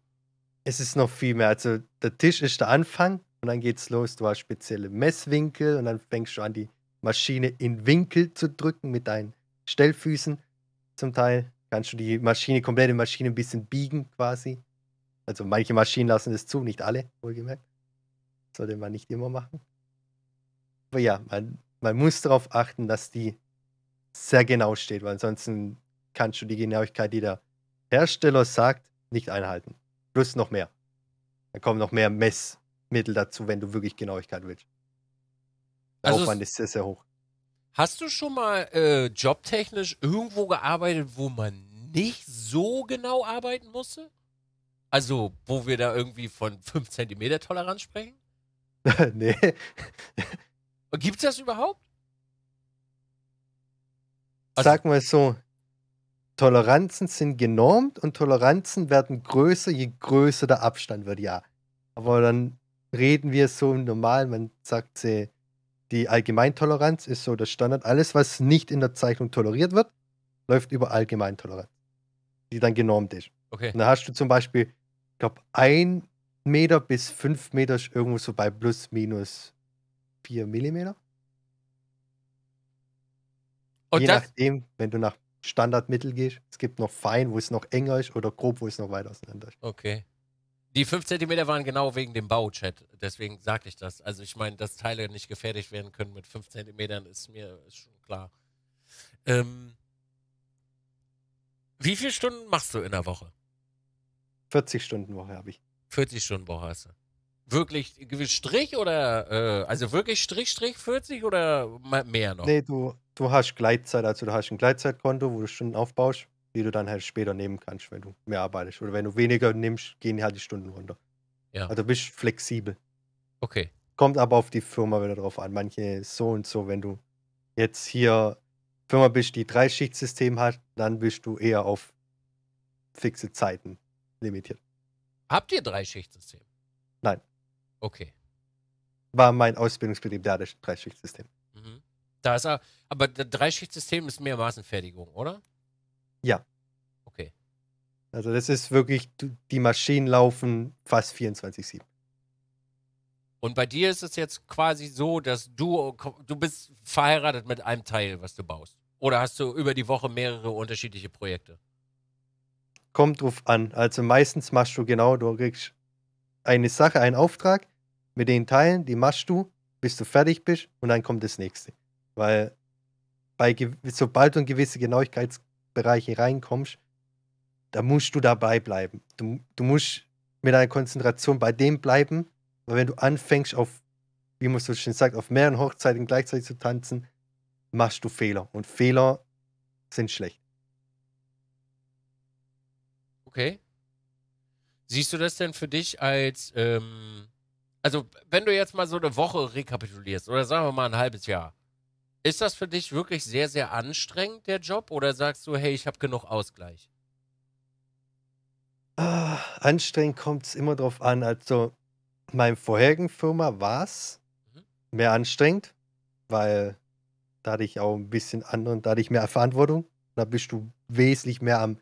Es ist noch viel mehr. Also der Tisch ist der Anfang und dann geht's los. Du hast spezielle Messwinkel und dann fängst du an, die Maschine in Winkel zu drücken mit deinen Stellfüßen. Zum Teil kannst du die Maschine, komplette Maschine ein bisschen biegen quasi. Also manche Maschinen lassen es zu, nicht alle, wohlgemerkt. sollte man nicht immer machen. Aber ja, man, man muss darauf achten, dass die sehr genau steht, weil ansonsten kannst du die Genauigkeit, die der Hersteller sagt, nicht einhalten. Plus noch mehr. Da kommen noch mehr Messmittel dazu, wenn du wirklich Genauigkeit willst. Der also Aufwand ist sehr, sehr hoch. Hast du schon mal äh, jobtechnisch irgendwo gearbeitet, wo man nicht so genau arbeiten musste? Also, wo wir da irgendwie von 5 cm Toleranz sprechen? nee. Gibt's das überhaupt? Also, Sag mal so, Toleranzen sind genormt und Toleranzen werden größer, je größer der Abstand wird, ja. Aber dann reden wir so im normal, man sagt sie, die Allgemeintoleranz ist so der Standard. Alles, was nicht in der Zeichnung toleriert wird, läuft über Allgemeintoleranz, die dann genormt ist. Okay. Und da hast du zum Beispiel glaube, ein Meter bis fünf Meter ist irgendwo so bei plus minus vier Millimeter. Und Je das? nachdem, wenn du nach Standardmittel gehst, es gibt noch fein, wo es noch enger ist oder grob, wo es noch weiter auseinander ist. Okay. Die fünf Zentimeter waren genau wegen dem Bauchat. Deswegen sagte ich das. Also ich meine, dass Teile nicht gefertigt werden können mit fünf Zentimetern, ist mir ist schon klar. Ähm, wie viele Stunden machst du in der Woche? 40 Stunden Woche habe ich. 40 Stunden Woche hast du. Wirklich Strich oder, äh, also wirklich Strich, Strich 40 oder mehr noch? Nee, du, du hast Gleitzeit, also du hast ein Gleitzeitkonto, wo du Stunden aufbaust, die du dann halt später nehmen kannst, wenn du mehr arbeitest. Oder wenn du weniger nimmst, gehen halt die Stunden runter. Ja. Also bist flexibel. Okay. Kommt aber auf die Firma wieder drauf an. Manche so und so, wenn du jetzt hier Firma bist, die drei Schichtsystem hat, dann bist du eher auf fixe Zeiten limitiert. Habt ihr Dreischichtsystem? Nein. Okay. War mein Ausbildungsbetrieb da, das Dreischichtsystem. Mhm. Da ist er, aber das Dreischichtsystem ist mehr Maßenfertigung, oder? Ja. Okay. Also das ist wirklich, die Maschinen laufen fast 24-7. Und bei dir ist es jetzt quasi so, dass du, du bist verheiratet mit einem Teil, was du baust. Oder hast du über die Woche mehrere unterschiedliche Projekte? kommt drauf an. Also meistens machst du genau, du kriegst eine Sache, einen Auftrag mit den Teilen, die machst du, bis du fertig bist und dann kommt das nächste. Weil bei, sobald du in gewisse Genauigkeitsbereiche reinkommst, da musst du dabei bleiben. Du, du musst mit deiner Konzentration bei dem bleiben, weil wenn du anfängst auf, wie man so schön sagt, auf mehreren Hochzeiten gleichzeitig zu tanzen, machst du Fehler und Fehler sind schlecht. Okay. Siehst du das denn für dich als, ähm, also wenn du jetzt mal so eine Woche rekapitulierst oder sagen wir mal ein halbes Jahr, ist das für dich wirklich sehr, sehr anstrengend, der Job, oder sagst du, hey, ich habe genug Ausgleich? Ah, anstrengend kommt es immer drauf an. Also, meinem vorherigen Firma war es mhm. mehr anstrengend, weil da hatte ich auch ein bisschen und da hatte ich mehr Verantwortung. Da bist du wesentlich mehr am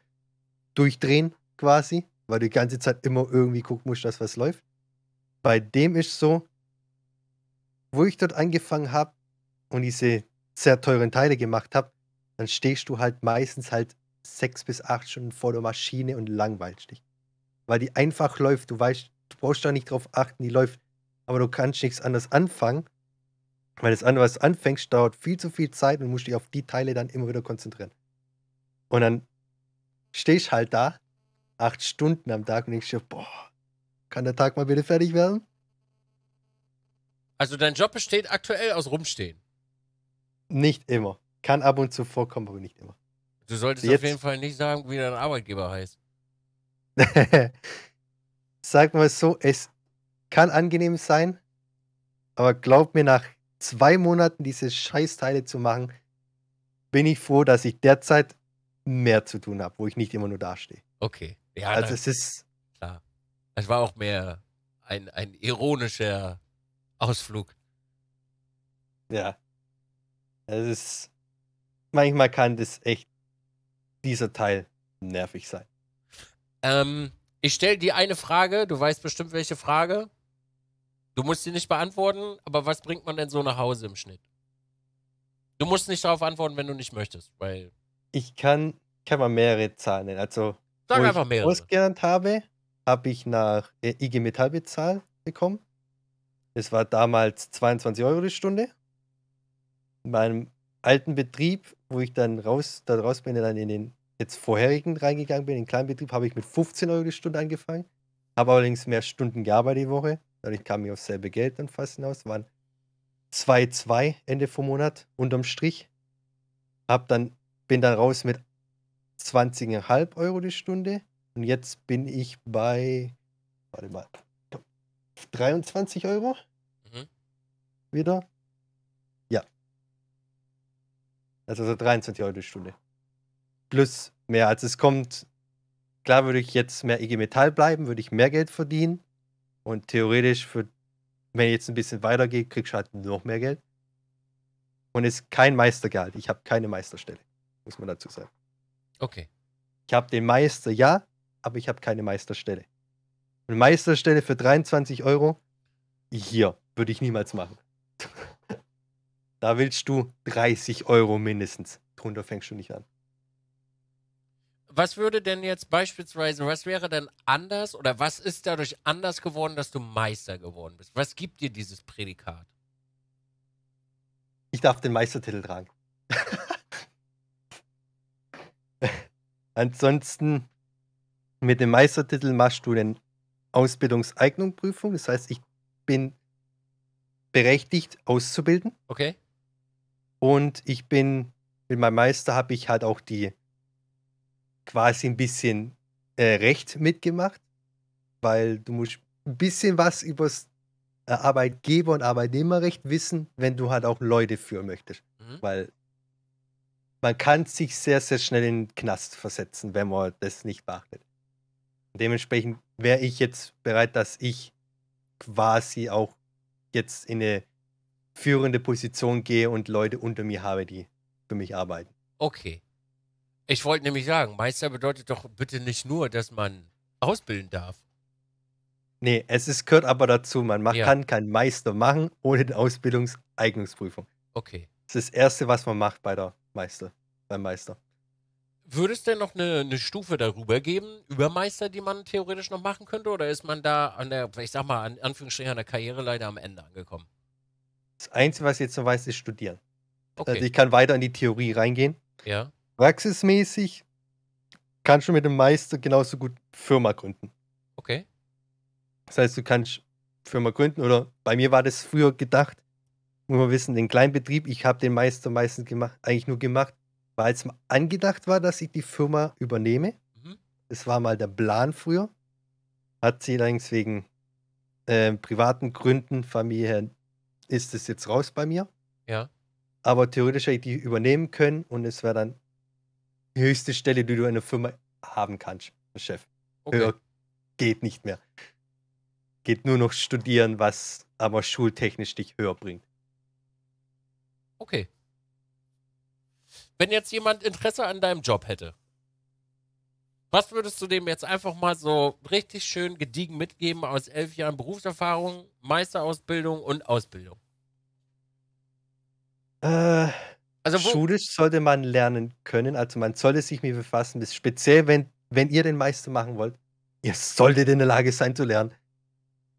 Durchdrehen quasi, weil du die ganze Zeit immer irgendwie gucken musst, dass was läuft. Bei dem ist so, wo ich dort angefangen habe und diese sehr teuren Teile gemacht habe, dann stehst du halt meistens halt sechs bis acht Stunden vor der Maschine und langweilst dich. Weil die einfach läuft, du weißt, du brauchst da nicht drauf achten, die läuft, aber du kannst nichts anderes anfangen. Weil das andere, was du anfängst, dauert viel zu viel Zeit und musst dich auf die Teile dann immer wieder konzentrieren. Und dann stehst halt da acht Stunden am Tag und ich so, boah, kann der Tag mal bitte fertig werden? Also dein Job besteht aktuell aus Rumstehen? Nicht immer. Kann ab und zu vorkommen, aber nicht immer. Du solltest Jetzt. auf jeden Fall nicht sagen, wie dein Arbeitgeber heißt. Sag mal so, es kann angenehm sein, aber glaub mir, nach zwei Monaten diese Scheißteile zu machen, bin ich froh, dass ich derzeit mehr zu tun habe, wo ich nicht immer nur dastehe. Okay. Ja, also nein. es ist. Klar. Es war auch mehr ein, ein ironischer Ausflug. Ja. Es ist. Manchmal kann das echt dieser Teil nervig sein. Ähm, ich stelle dir eine Frage, du weißt bestimmt, welche Frage. Du musst sie nicht beantworten, aber was bringt man denn so nach Hause im Schnitt? Du musst nicht darauf antworten, wenn du nicht möchtest, weil. Ich kann, kann mal mehrere Zahlen nennen. Also Sag einfach mehr. Ausgelernt habe, habe ich nach äh, IG Metall bezahlt bekommen. Es war damals 22 Euro die Stunde. In meinem alten Betrieb, wo ich dann raus, da raus bin, dann in den jetzt vorherigen reingegangen bin, in den kleinen Betrieb, habe ich mit 15 Euro die Stunde angefangen. Habe allerdings mehr Stunden gearbeitet die Woche. Dadurch kam ich aufs selbe Geld dann fast hinaus. Waren 2,2 Ende vom Monat unterm Strich. Hab dann, bin dann raus mit 20,5 Euro die Stunde. Und jetzt bin ich bei, warte mal, 23 Euro. Mhm. Wieder. Ja. Also, 23 Euro die Stunde. Plus mehr. Also es kommt, klar würde ich jetzt mehr IG Metall bleiben, würde ich mehr Geld verdienen. Und theoretisch, für, wenn ich jetzt ein bisschen weitergehe, kriegst du halt noch mehr Geld. Und ist kein Meistergehalt. Ich habe keine Meisterstelle, muss man dazu sagen. Okay. Ich habe den Meister, ja, aber ich habe keine Meisterstelle. Eine Meisterstelle für 23 Euro, hier, würde ich niemals machen. da willst du 30 Euro mindestens. Drunter fängst du nicht an. Was würde denn jetzt beispielsweise, was wäre denn anders oder was ist dadurch anders geworden, dass du Meister geworden bist? Was gibt dir dieses Prädikat? Ich darf den Meistertitel tragen. Ansonsten mit dem Meistertitel machst du den Ausbildungseignungsprüfung. Das heißt, ich bin berechtigt auszubilden. Okay. Und ich bin, mit meinem Meister habe ich halt auch die quasi ein bisschen äh, Recht mitgemacht, weil du musst ein bisschen was über Arbeitgeber- und Arbeitnehmerrecht wissen, wenn du halt auch Leute führen möchtest. Mhm. Weil man kann sich sehr, sehr schnell in den Knast versetzen, wenn man das nicht beachtet. Dementsprechend wäre ich jetzt bereit, dass ich quasi auch jetzt in eine führende Position gehe und Leute unter mir habe, die für mich arbeiten. Okay. Ich wollte nämlich sagen, Meister bedeutet doch bitte nicht nur, dass man ausbilden darf. Nee, es ist, gehört aber dazu, man macht, ja. kann keinen Meister machen ohne die Ausbildungseignungsprüfung. Okay. Das ist das Erste, was man macht bei der Meister. Beim Meister. Würde es denn noch eine, eine, Stufe darüber geben, über Meister, die man theoretisch noch machen könnte? Oder ist man da an der, ich sag mal, an Anführungsstrichen an der Karriere leider am Ende angekommen? Das Einzige, was ich jetzt noch weiß, ist studieren. Okay. Also ich kann weiter in die Theorie reingehen. Ja. Praxismäßig kannst du mit dem Meister genauso gut Firma gründen. Okay. Das heißt, du kannst Firma gründen oder bei mir war das früher gedacht, muss man wissen, den Kleinbetrieb, ich habe den Meister meistens gemacht, eigentlich nur gemacht, weil es angedacht war, dass ich die Firma übernehme. Mhm. Das war mal der Plan früher. Hat sie allerdings wegen äh, privaten Gründen, Familie, ist es jetzt raus bei mir. Ja. Aber theoretisch hätte ich die übernehmen können und es wäre dann die höchste Stelle, die du in der Firma haben kannst, Chef. Okay. Höher geht nicht mehr. Geht nur noch studieren, was aber schultechnisch dich höher bringt. Okay. Wenn jetzt jemand Interesse an deinem Job hätte, was würdest du dem jetzt einfach mal so richtig schön gediegen mitgeben aus elf Jahren Berufserfahrung, Meisterausbildung und Ausbildung? Äh, also Schulisch sollte man lernen können, also man sollte sich mit befassen, speziell wenn, wenn ihr den Meister machen wollt, ihr solltet in der Lage sein zu lernen.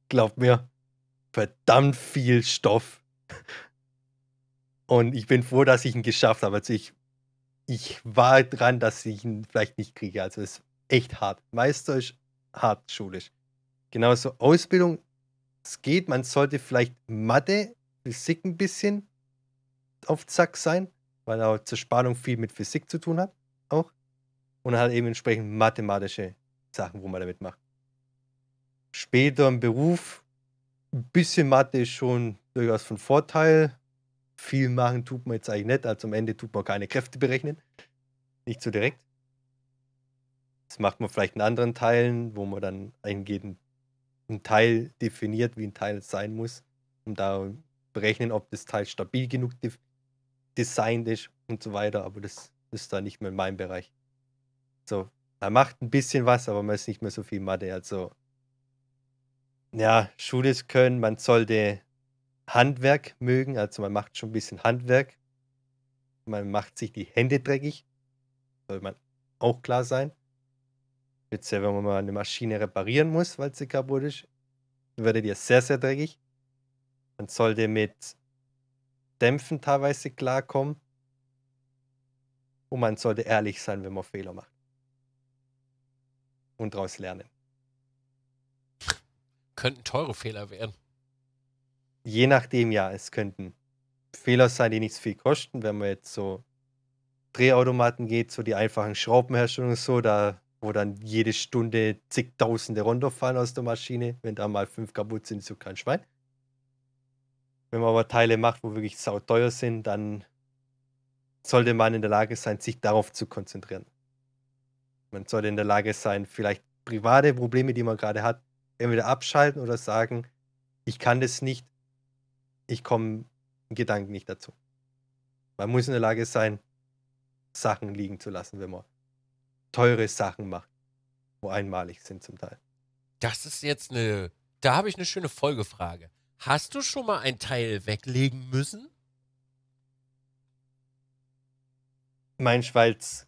Glaubt mir, verdammt viel Stoff. Und ich bin froh, dass ich ihn geschafft habe. Also ich, ich war dran, dass ich ihn vielleicht nicht kriege. Also es ist echt hart. Meister ist hart schulisch. Genauso Ausbildung, es geht. Man sollte vielleicht Mathe, Physik ein bisschen auf Zack sein, weil auch Zerspannung viel mit Physik zu tun hat. Auch. Und halt eben entsprechend mathematische Sachen, wo man damit macht. Später im Beruf, ein bisschen Mathe ist schon durchaus von Vorteil viel machen tut man jetzt eigentlich nicht. Also am Ende tut man keine Kräfte berechnen. Nicht so direkt. Das macht man vielleicht in anderen Teilen, wo man dann eingehend einen Teil definiert, wie ein Teil sein muss, um da berechnen, ob das Teil stabil genug designt ist und so weiter. Aber das ist da nicht mehr in meinem Bereich. So, man macht ein bisschen was, aber man ist nicht mehr so viel Mathe. Also, ja, Schule ist können, man sollte Handwerk mögen. Also man macht schon ein bisschen Handwerk. Man macht sich die Hände dreckig. Soll man auch klar sein. Speziell, wenn man mal eine Maschine reparieren muss, weil sie kaputt ist, werdet ihr sehr, sehr dreckig. Man sollte mit Dämpfen teilweise klarkommen. Und man sollte ehrlich sein, wenn man Fehler macht. Und daraus lernen. Könnten teure Fehler werden je nachdem, ja, es könnten Fehler sein, die nicht so viel kosten. Wenn man jetzt so Drehautomaten geht, so die einfachen Schraubenherstellungen so, da wo dann jede Stunde zigtausende runterfallen aus der Maschine. Wenn da mal fünf kaputt sind, ist so kein Schwein. Wenn man aber Teile macht, wo wirklich sauteuer sind, dann sollte man in der Lage sein, sich darauf zu konzentrieren. Man sollte in der Lage sein, vielleicht private Probleme, die man gerade hat, entweder abschalten oder sagen, ich kann das nicht, ich komme im Gedanken nicht dazu. Man muss in der Lage sein, Sachen liegen zu lassen, wenn man teure Sachen macht, wo einmalig sind zum Teil. Das ist jetzt eine, da habe ich eine schöne Folgefrage. Hast du schon mal ein Teil weglegen müssen? Meinst weil es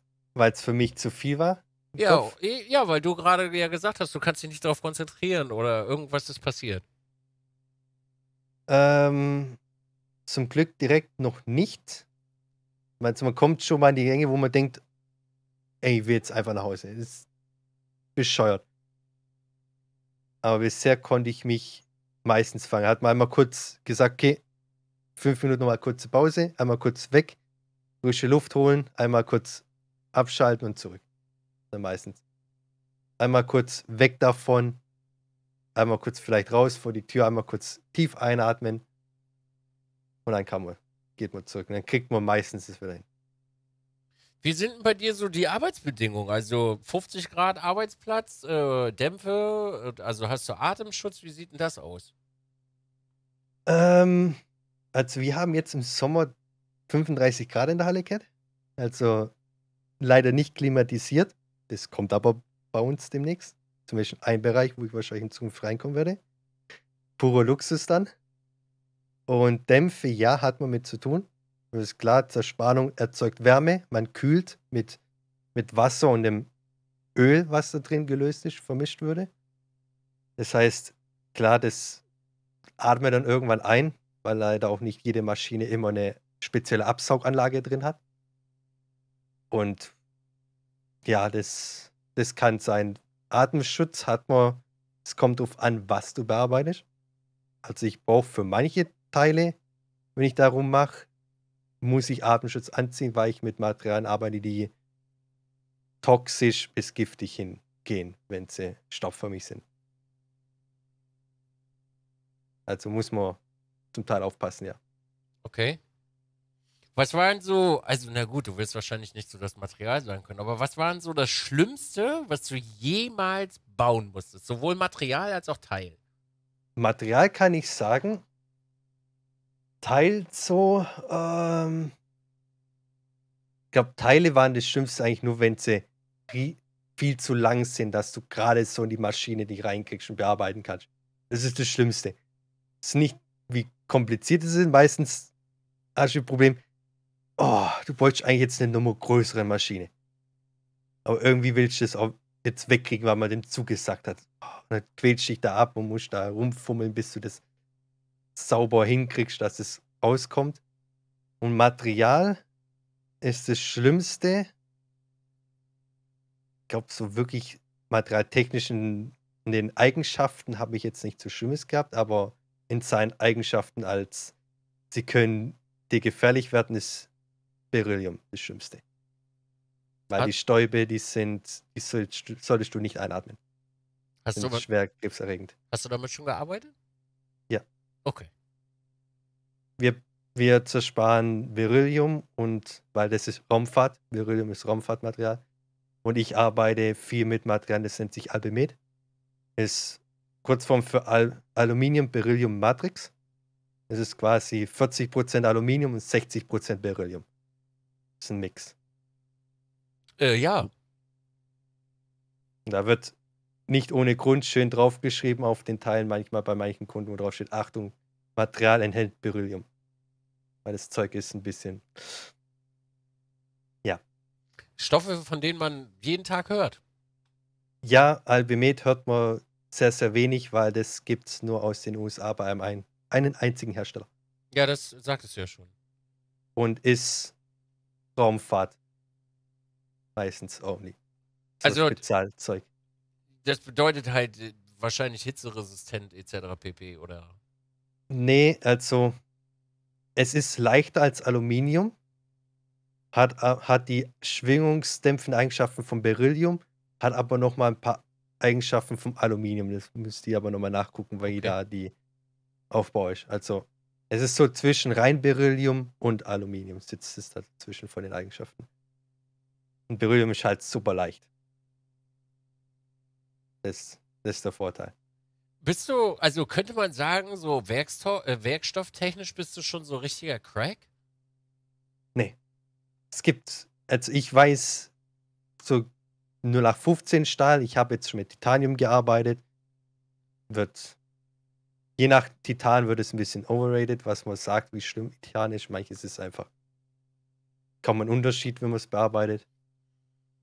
für mich zu viel war? Ja, eh, ja, weil du gerade ja gesagt hast, du kannst dich nicht darauf konzentrieren oder irgendwas ist passiert. Ähm, zum Glück direkt noch nicht. Meinst man kommt schon mal in die Gänge, wo man denkt, ey, ich will jetzt einfach nach Hause. Das ist bescheuert. Aber bisher konnte ich mich meistens fangen. Hat man einmal kurz gesagt, okay, fünf Minuten nochmal kurze Pause, einmal kurz weg, frische Luft holen, einmal kurz abschalten und zurück. Dann meistens. Einmal kurz weg davon, Einmal kurz vielleicht raus vor die Tür, einmal kurz tief einatmen. Und dann kann man, geht man zurück. Und dann kriegt man meistens es wieder hin. Wie sind denn bei dir so die Arbeitsbedingungen? Also 50 Grad Arbeitsplatz, äh, Dämpfe, äh, also hast du Atemschutz, wie sieht denn das aus? Ähm, also wir haben jetzt im Sommer 35 Grad in der Halle Cat. Also leider nicht klimatisiert. Das kommt aber bei uns demnächst zum Beispiel ein Bereich, wo ich wahrscheinlich in Zukunft reinkommen werde. Purer Luxus dann. Und Dämpfe, ja, hat man mit zu tun. Das ist klar, Zerspannung erzeugt Wärme. Man kühlt mit, mit Wasser und dem Öl, was da drin gelöst ist, vermischt würde. Das heißt, klar, das atmet dann irgendwann ein, weil leider auch nicht jede Maschine immer eine spezielle Absauganlage drin hat. Und ja, das, das kann sein, Atemschutz hat man, es kommt darauf an, was du bearbeitest. Also ich brauche für manche Teile, wenn ich darum mache, muss ich Atemschutz anziehen, weil ich mit Materialien arbeite, die toxisch bis giftig hingehen, wenn sie Stoff sind. Also muss man zum Teil aufpassen, ja. Okay. Was waren so, also na gut, du wirst wahrscheinlich nicht so das Material sagen können, aber was waren so das Schlimmste, was du jemals bauen musstest? Sowohl Material als auch Teil. Material kann ich sagen. Teil so, ähm, ich glaube, Teile waren das Schlimmste eigentlich nur, wenn sie viel, zu lang sind, dass du gerade so in die Maschine dich reinkriegst und bearbeiten kannst. Das ist das Schlimmste. Es ist nicht, wie kompliziert es ist, meistens hast du ein Problem, oh, du wolltest eigentlich jetzt eine Nummer größere Maschine. Aber irgendwie willst du es auch jetzt wegkriegen, weil man dem zugesagt hat. Oh, dann quälst du dich da ab und musst da rumfummeln, bis du das sauber hinkriegst, dass es rauskommt. Und Material ist das Schlimmste. Ich glaube, so wirklich materialtechnischen in den Eigenschaften habe ich jetzt nicht so Schlimmes gehabt, aber in seinen Eigenschaften als sie können dir gefährlich werden, ist Beryllium das Schlimmste. Weil Hat die Stäube, die sind, die sollst, solltest du nicht einatmen. Hast das du ist schwer krebserregend. Hast du damit schon gearbeitet? Ja. Okay. Wir, wir zersparen Beryllium und, weil das ist Raumfahrt, Beryllium ist Raumfahrtmaterial. Und ich arbeite viel mit Materialien, das nennt sich Albemet. Ist Kurzform für Al Aluminium Beryllium Matrix. Es ist quasi 40% Aluminium und 60% Beryllium ist ein Mix. Äh, ja. Hm. Da wird nicht ohne Grund schön draufgeschrieben auf den Teilen manchmal bei manchen Kunden, wo drauf steht, Achtung, Material enthält Beryllium. Weil das Zeug ist ein bisschen. Ja. Stoffe, von denen man jeden Tag hört. Ja, Albimet hört man sehr, sehr wenig, weil das gibt es nur aus den USA bei einem einen einzigen Hersteller. Ja, das sagtest du ja schon. Und ist Raumfahrt. Meistens only. So also Spezialzeug. Das bedeutet halt äh, wahrscheinlich hitzeresistent etc. pp. oder? Nee, also es ist leichter als Aluminium, hat, äh, hat die schwingungsdämpfenden Eigenschaften von Beryllium, hat aber nochmal ein paar Eigenschaften vom Aluminium. Das müsst ihr aber nochmal nachgucken, weil okay. da die Aufbau ist. Also es ist so zwischen rein Beryllium und Aluminium sitzt es dazwischen von den Eigenschaften. Und Beryllium ist halt super leicht. Das, das ist der Vorteil. Bist du, also könnte man sagen, so Werksto äh, werkstofftechnisch bist du schon so richtiger Crack? Nee. Es gibt, also ich weiß, so 0815 Stahl, ich habe jetzt schon mit Titanium gearbeitet, wird je nach Titan wird es ein bisschen overrated, was man sagt, wie schlimm Titan ist. Manches ist einfach kaum ein Unterschied, wenn man es bearbeitet.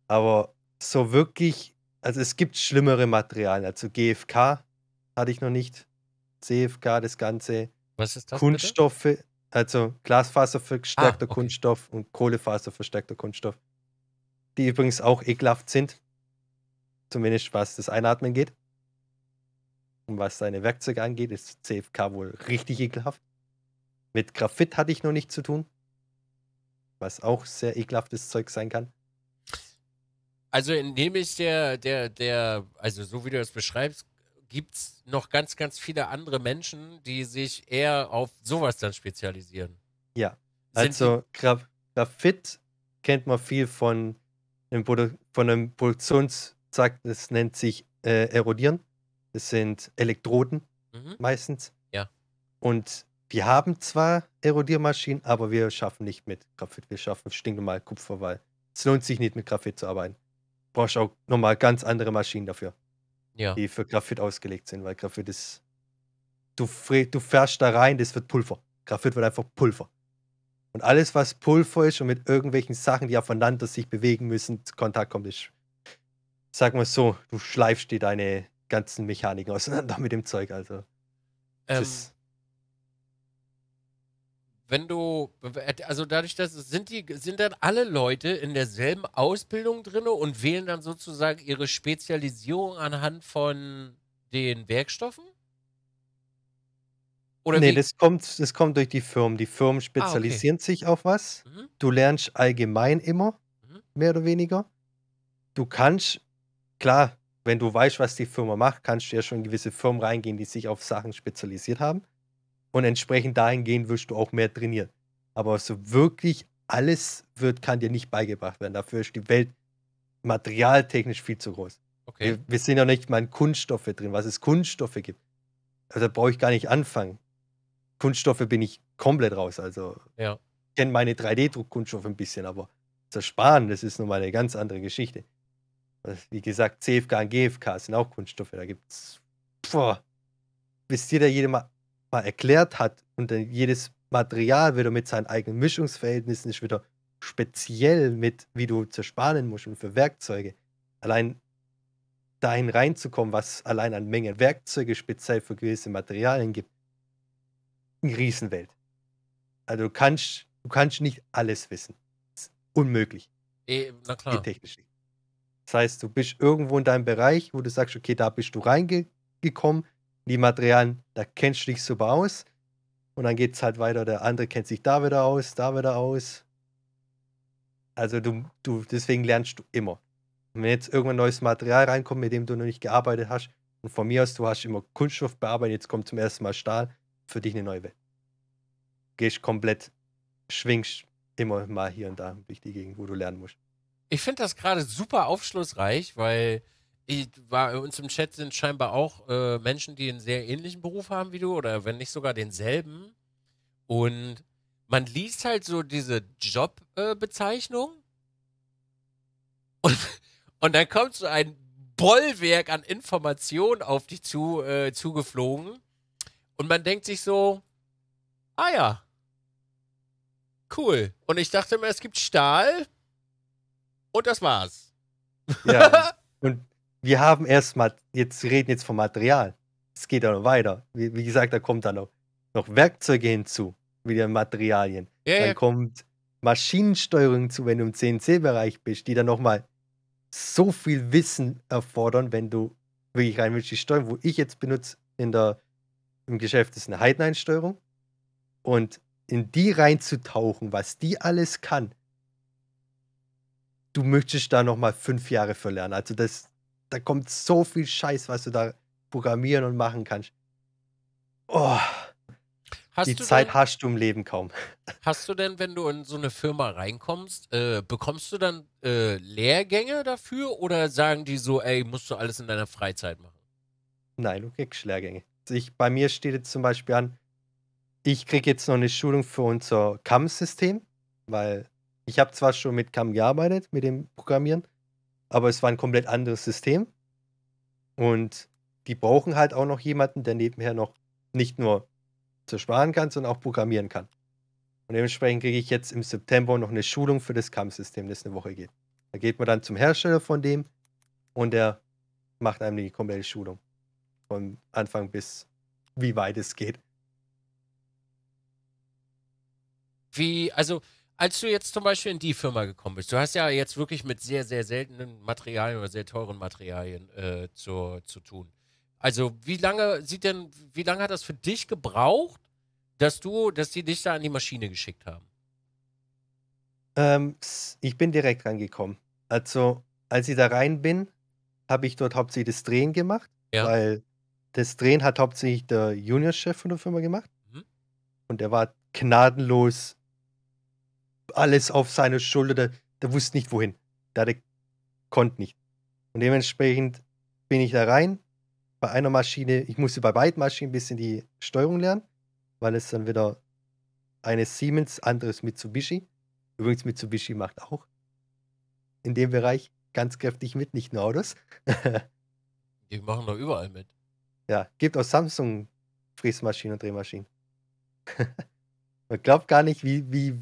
Aber so wirklich, also es gibt schlimmere Materialien. Also GFK hatte ich noch nicht. CFK, das Ganze. Was ist das? Kunststoffe, bitte? also Glasfaser verstärkter ah, okay. Kunststoff und Kohlefaser verstärkter Kunststoff. Die übrigens auch ekelhaft sind. Zumindest was das Einatmen geht was seine Werkzeuge angeht, ist CFK wohl richtig ekelhaft. Mit Graphit hatte ich noch nichts zu tun, was auch sehr ekelhaftes Zeug sein kann. Also indem ich der, der, der, also so wie du das beschreibst, gibt es noch ganz, ganz viele andere Menschen, die sich eher auf sowas dann spezialisieren. Ja, Sind also Gra Graphit kennt man viel von einem, Produ von einem Produktions, sagt, nennt sich äh, Erodieren. Es sind Elektroden mhm. meistens. Ja. Und wir haben zwar Erodiermaschinen, aber wir schaffen nicht mit Graphit. Wir schaffen stinknormal Kupfer, weil es lohnt sich nicht mit Graphit zu arbeiten. brauchst auch nochmal ganz andere Maschinen dafür, ja. die für Graphit ausgelegt sind, weil Graphit ist. Du, du fährst da rein, das wird Pulver. Graphit wird einfach Pulver. Und alles, was Pulver ist und mit irgendwelchen Sachen, die aufeinander sich bewegen müssen, Kontakt kommt, ist. Sag mal so, du schleifst dir deine ganzen Mechaniken auseinander mit dem Zeug. Also. Ähm, Tschüss. Wenn du, also dadurch, dass sind die, sind dann alle Leute in derselben Ausbildung drin und wählen dann sozusagen ihre Spezialisierung anhand von den Werkstoffen? Oder nee, das kommt, das kommt durch die Firmen. Die Firmen spezialisieren ah, okay. sich auf was. Mhm. Du lernst allgemein immer, mhm. mehr oder weniger. Du kannst, klar, wenn du weißt, was die Firma macht, kannst du ja schon in gewisse Firmen reingehen, die sich auf Sachen spezialisiert haben. Und entsprechend dahingehend wirst du auch mehr trainieren. Aber so wirklich alles wird, kann dir nicht beigebracht werden. Dafür ist die Welt materialtechnisch viel zu groß. Okay. Wir, wir sind ja nicht mal in Kunststoffe drin, was es Kunststoffe gibt. Also da brauche ich gar nicht anfangen. Kunststoffe bin ich komplett raus. Also ja. ich kenne meine 3 d druckkunststoffe ein bisschen, aber zersparen, das ist nun mal eine ganz andere Geschichte. Also, wie gesagt, CFK und GFK sind auch Kunststoffe. Da gibt es, bis jeder jede mal, mal erklärt hat und dann jedes Material wieder mit seinen eigenen Mischungsverhältnissen ist wieder speziell mit, wie du zerspanen musst und für Werkzeuge. Allein dahin reinzukommen, was allein an Mengen Werkzeuge speziell für gewisse Materialien gibt, eine Riesenwelt. Also du kannst, du kannst nicht alles wissen. Das ist unmöglich. E, na klar. E technisch das heißt, du bist irgendwo in deinem Bereich, wo du sagst, okay, da bist du reingekommen, die Materialien, da kennst du dich super aus. Und dann geht es halt weiter, der andere kennt sich da wieder aus, da wieder aus. Also du, du, deswegen lernst du immer. Und wenn jetzt irgendwann neues Material reinkommt, mit dem du noch nicht gearbeitet hast, und von mir aus, du hast immer Kunststoff bearbeitet, jetzt kommt zum ersten Mal Stahl, für dich eine neue Welt. Gehst komplett, schwingst immer mal hier und da durch die Gegend, wo du lernen musst ich finde das gerade super aufschlussreich, weil ich war, uns im Chat sind scheinbar auch äh, Menschen, die einen sehr ähnlichen Beruf haben wie du oder wenn nicht sogar denselben. Und man liest halt so diese Jobbezeichnung äh, und, und dann kommt so ein Bollwerk an Informationen auf dich zu, äh, zugeflogen und man denkt sich so, ah ja, cool. Und ich dachte mir, es gibt Stahl, und das war's. Ja. und wir haben erstmal, jetzt wir reden jetzt vom Material. Es geht auch noch weiter. Wie, wie gesagt, da kommt dann noch, noch Werkzeuge hinzu, wieder Materialien. Ja, dann ja. kommt Maschinensteuerung zu, wenn du im CNC-Bereich bist, die dann nochmal so viel Wissen erfordern, wenn du wirklich rein willst. Die Steuerung, wo ich jetzt benutze in der, im Geschäft, ist eine Heidnein-Steuerung. Und in die reinzutauchen, was die alles kann, du möchtest da nochmal fünf Jahre für lernen. Also das, da kommt so viel Scheiß, was du da programmieren und machen kannst. Oh, die Zeit denn, hast du im Leben kaum. Hast du denn, wenn du in so eine Firma reinkommst, äh, bekommst du dann äh, Lehrgänge dafür oder sagen die so, ey, musst du alles in deiner Freizeit machen? Nein, du kriegst Lehrgänge. Ich, bei mir steht jetzt zum Beispiel an, ich kriege jetzt noch eine Schulung für unser CAM-System, weil ich habe zwar schon mit CAM gearbeitet, mit dem Programmieren, aber es war ein komplett anderes System. Und die brauchen halt auch noch jemanden, der nebenher noch nicht nur zersparen kann, sondern auch programmieren kann. Und dementsprechend kriege ich jetzt im September noch eine Schulung für das CAM-System, das eine Woche geht. Da geht man dann zum Hersteller von dem und der macht einem die komplette Schulung. Von Anfang bis wie weit es geht. Wie, also als du jetzt zum Beispiel in die Firma gekommen bist, du hast ja jetzt wirklich mit sehr, sehr seltenen Materialien oder sehr teuren Materialien äh, zu, zu tun. Also wie lange sieht denn, wie lange hat das für dich gebraucht, dass du, dass die dich da an die Maschine geschickt haben? Ähm, ich bin direkt rangekommen. Also als ich da rein bin, habe ich dort hauptsächlich das Drehen gemacht, ja. weil das Drehen hat hauptsächlich der Juniorchef von der Firma gemacht. Mhm. Und der war gnadenlos alles auf seine Schulter. Der, der wusste nicht wohin. Der, der konnte nicht. Und dementsprechend bin ich da rein. Bei einer Maschine, ich musste bei beiden Maschinen ein bisschen die Steuerung lernen, weil es dann wieder eines Siemens, anderes Mitsubishi. Übrigens, Mitsubishi macht auch in dem Bereich ganz kräftig mit, nicht nur Autos. die machen doch überall mit. Ja, gibt auch Samsung Fräsmaschinen und Drehmaschinen. Man glaubt gar nicht, wie, wie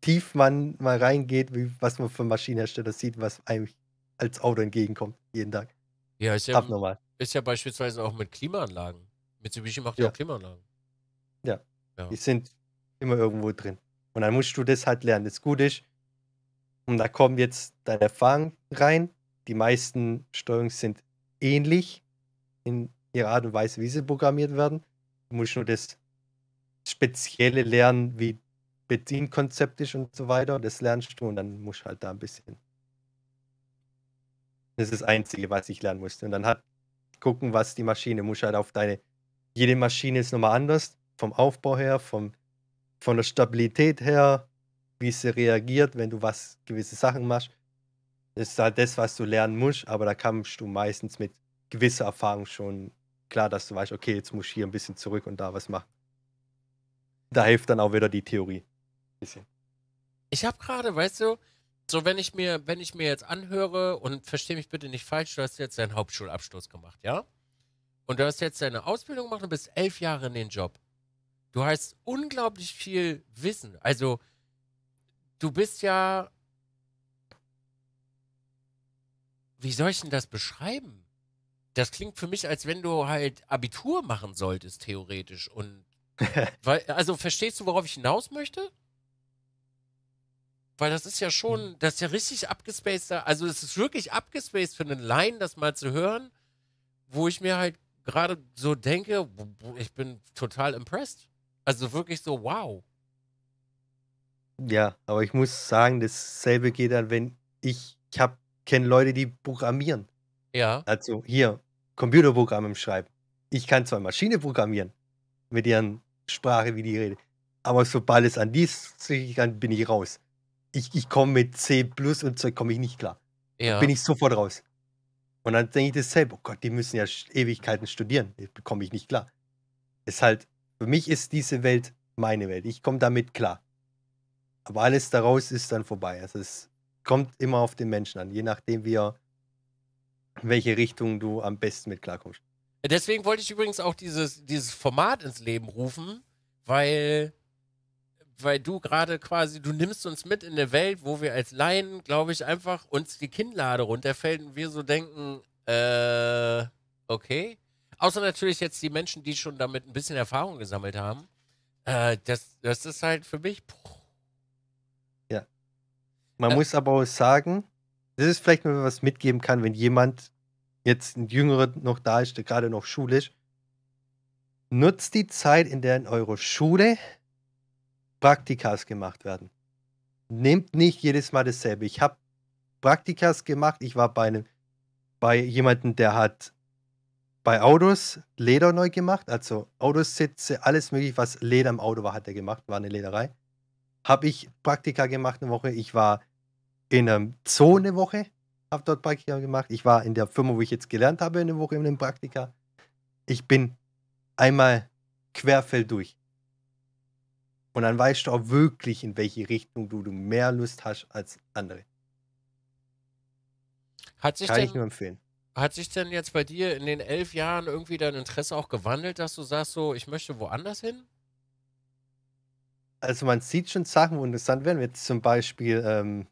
tief man mal reingeht, wie, was man für Maschinenhersteller sieht, was einem als Auto entgegenkommt, jeden Tag. Ja, ist ja, Abnormal. ist ja beispielsweise auch mit Klimaanlagen. Mitsubishi macht ja, ja auch Klimaanlagen. Ja. ja. Die sind immer irgendwo drin. Und dann musst du das halt lernen. Das Gute ist, und da kommen jetzt deine Erfahrungen rein. Die meisten Steuerungen sind ähnlich in ihrer Art und Weise, wie sie programmiert werden. Du musst nur das Spezielle lernen, wie Bedienkonzept ist und so weiter. Das lernst du und dann musst du halt da ein bisschen. Das ist das Einzige, was ich lernen musste. Und dann halt gucken, was die Maschine muss halt auf deine. Jede Maschine ist nochmal anders, vom Aufbau her, vom, von der Stabilität her, wie sie reagiert, wenn du was gewisse Sachen machst. Das ist halt das, was du lernen musst, aber da kannst du meistens mit gewisser Erfahrung schon klar, dass du weißt, okay, jetzt muss ich hier ein bisschen zurück und da was machen. Da hilft dann auch wieder die Theorie bisschen. Ich habe gerade, weißt du, so wenn ich mir, wenn ich mir jetzt anhöre und verstehe mich bitte nicht falsch, du hast jetzt deinen Hauptschulabschluss gemacht, ja? Und du hast jetzt deine Ausbildung gemacht und bist elf Jahre in den Job. Du hast unglaublich viel Wissen. Also du bist ja, wie soll ich denn das beschreiben? Das klingt für mich, als wenn du halt Abitur machen solltest, theoretisch. Und weil, also verstehst du, worauf ich hinaus möchte? Weil das ist ja schon, mhm. das ist ja richtig abgespaced. Also es ist wirklich abgespaced für einen Laien, das mal zu hören, wo ich mir halt gerade so denke, ich bin total impressed. Also wirklich so, wow. Ja, aber ich muss sagen, dasselbe geht dann, wenn ich, ich habe, kenne Leute, die programmieren. Ja. Also hier, Computerprogramme schreiben. Ich kann zwar Maschine programmieren, mit deren Sprache, wie die rede, aber sobald es an dies geht, bin ich raus ich, ich komme mit C plus und Zeug komme ich nicht klar. Ja. Bin ich sofort raus. Und dann denke ich dasselbe, oh Gott, die müssen ja Ewigkeiten studieren, komme ich nicht klar. Ist halt, für mich ist diese Welt meine Welt. Ich komme damit klar. Aber alles daraus ist dann vorbei. Also es kommt immer auf den Menschen an, je nachdem, wie er, welche Richtung du am besten mit klarkommst. Deswegen wollte ich übrigens auch dieses, dieses Format ins Leben rufen, weil weil du gerade quasi, du nimmst uns mit in eine Welt, wo wir als Laien, glaube ich, einfach uns die Kinnlade runterfällt und wir so denken, äh, okay. Außer natürlich jetzt die Menschen, die schon damit ein bisschen Erfahrung gesammelt haben. Äh, das, das ist halt für mich. Puh. Ja. Man äh, muss aber auch sagen, das ist vielleicht mal was mitgeben kann, wenn jemand jetzt ein Jüngerer noch da ist, der gerade noch schulisch. Nutzt die Zeit in der in eurer Schule Praktikas gemacht werden. Nehmt nicht jedes Mal dasselbe. Ich habe Praktikas gemacht. Ich war bei, einem, bei jemandem, der hat bei Autos Leder neu gemacht, also Autositze, alles mögliche, was Leder im Auto war, hat er gemacht, war eine Lederei. Habe ich Praktika gemacht eine Woche. Ich war in einem Zoo eine Woche, habe dort Praktika gemacht. Ich war in der Firma, wo ich jetzt gelernt habe, eine Woche in einem Praktika. Ich bin einmal querfeld durch. Und dann weißt du auch wirklich, in welche Richtung du, du mehr Lust hast als andere. Hat sich Kann denn, ich nur empfehlen. Hat sich denn jetzt bei dir in den elf Jahren irgendwie dein Interesse auch gewandelt, dass du sagst, so, ich möchte woanders hin? Also man sieht schon Sachen, wo interessant werden. Jetzt zum Beispiel, ähm,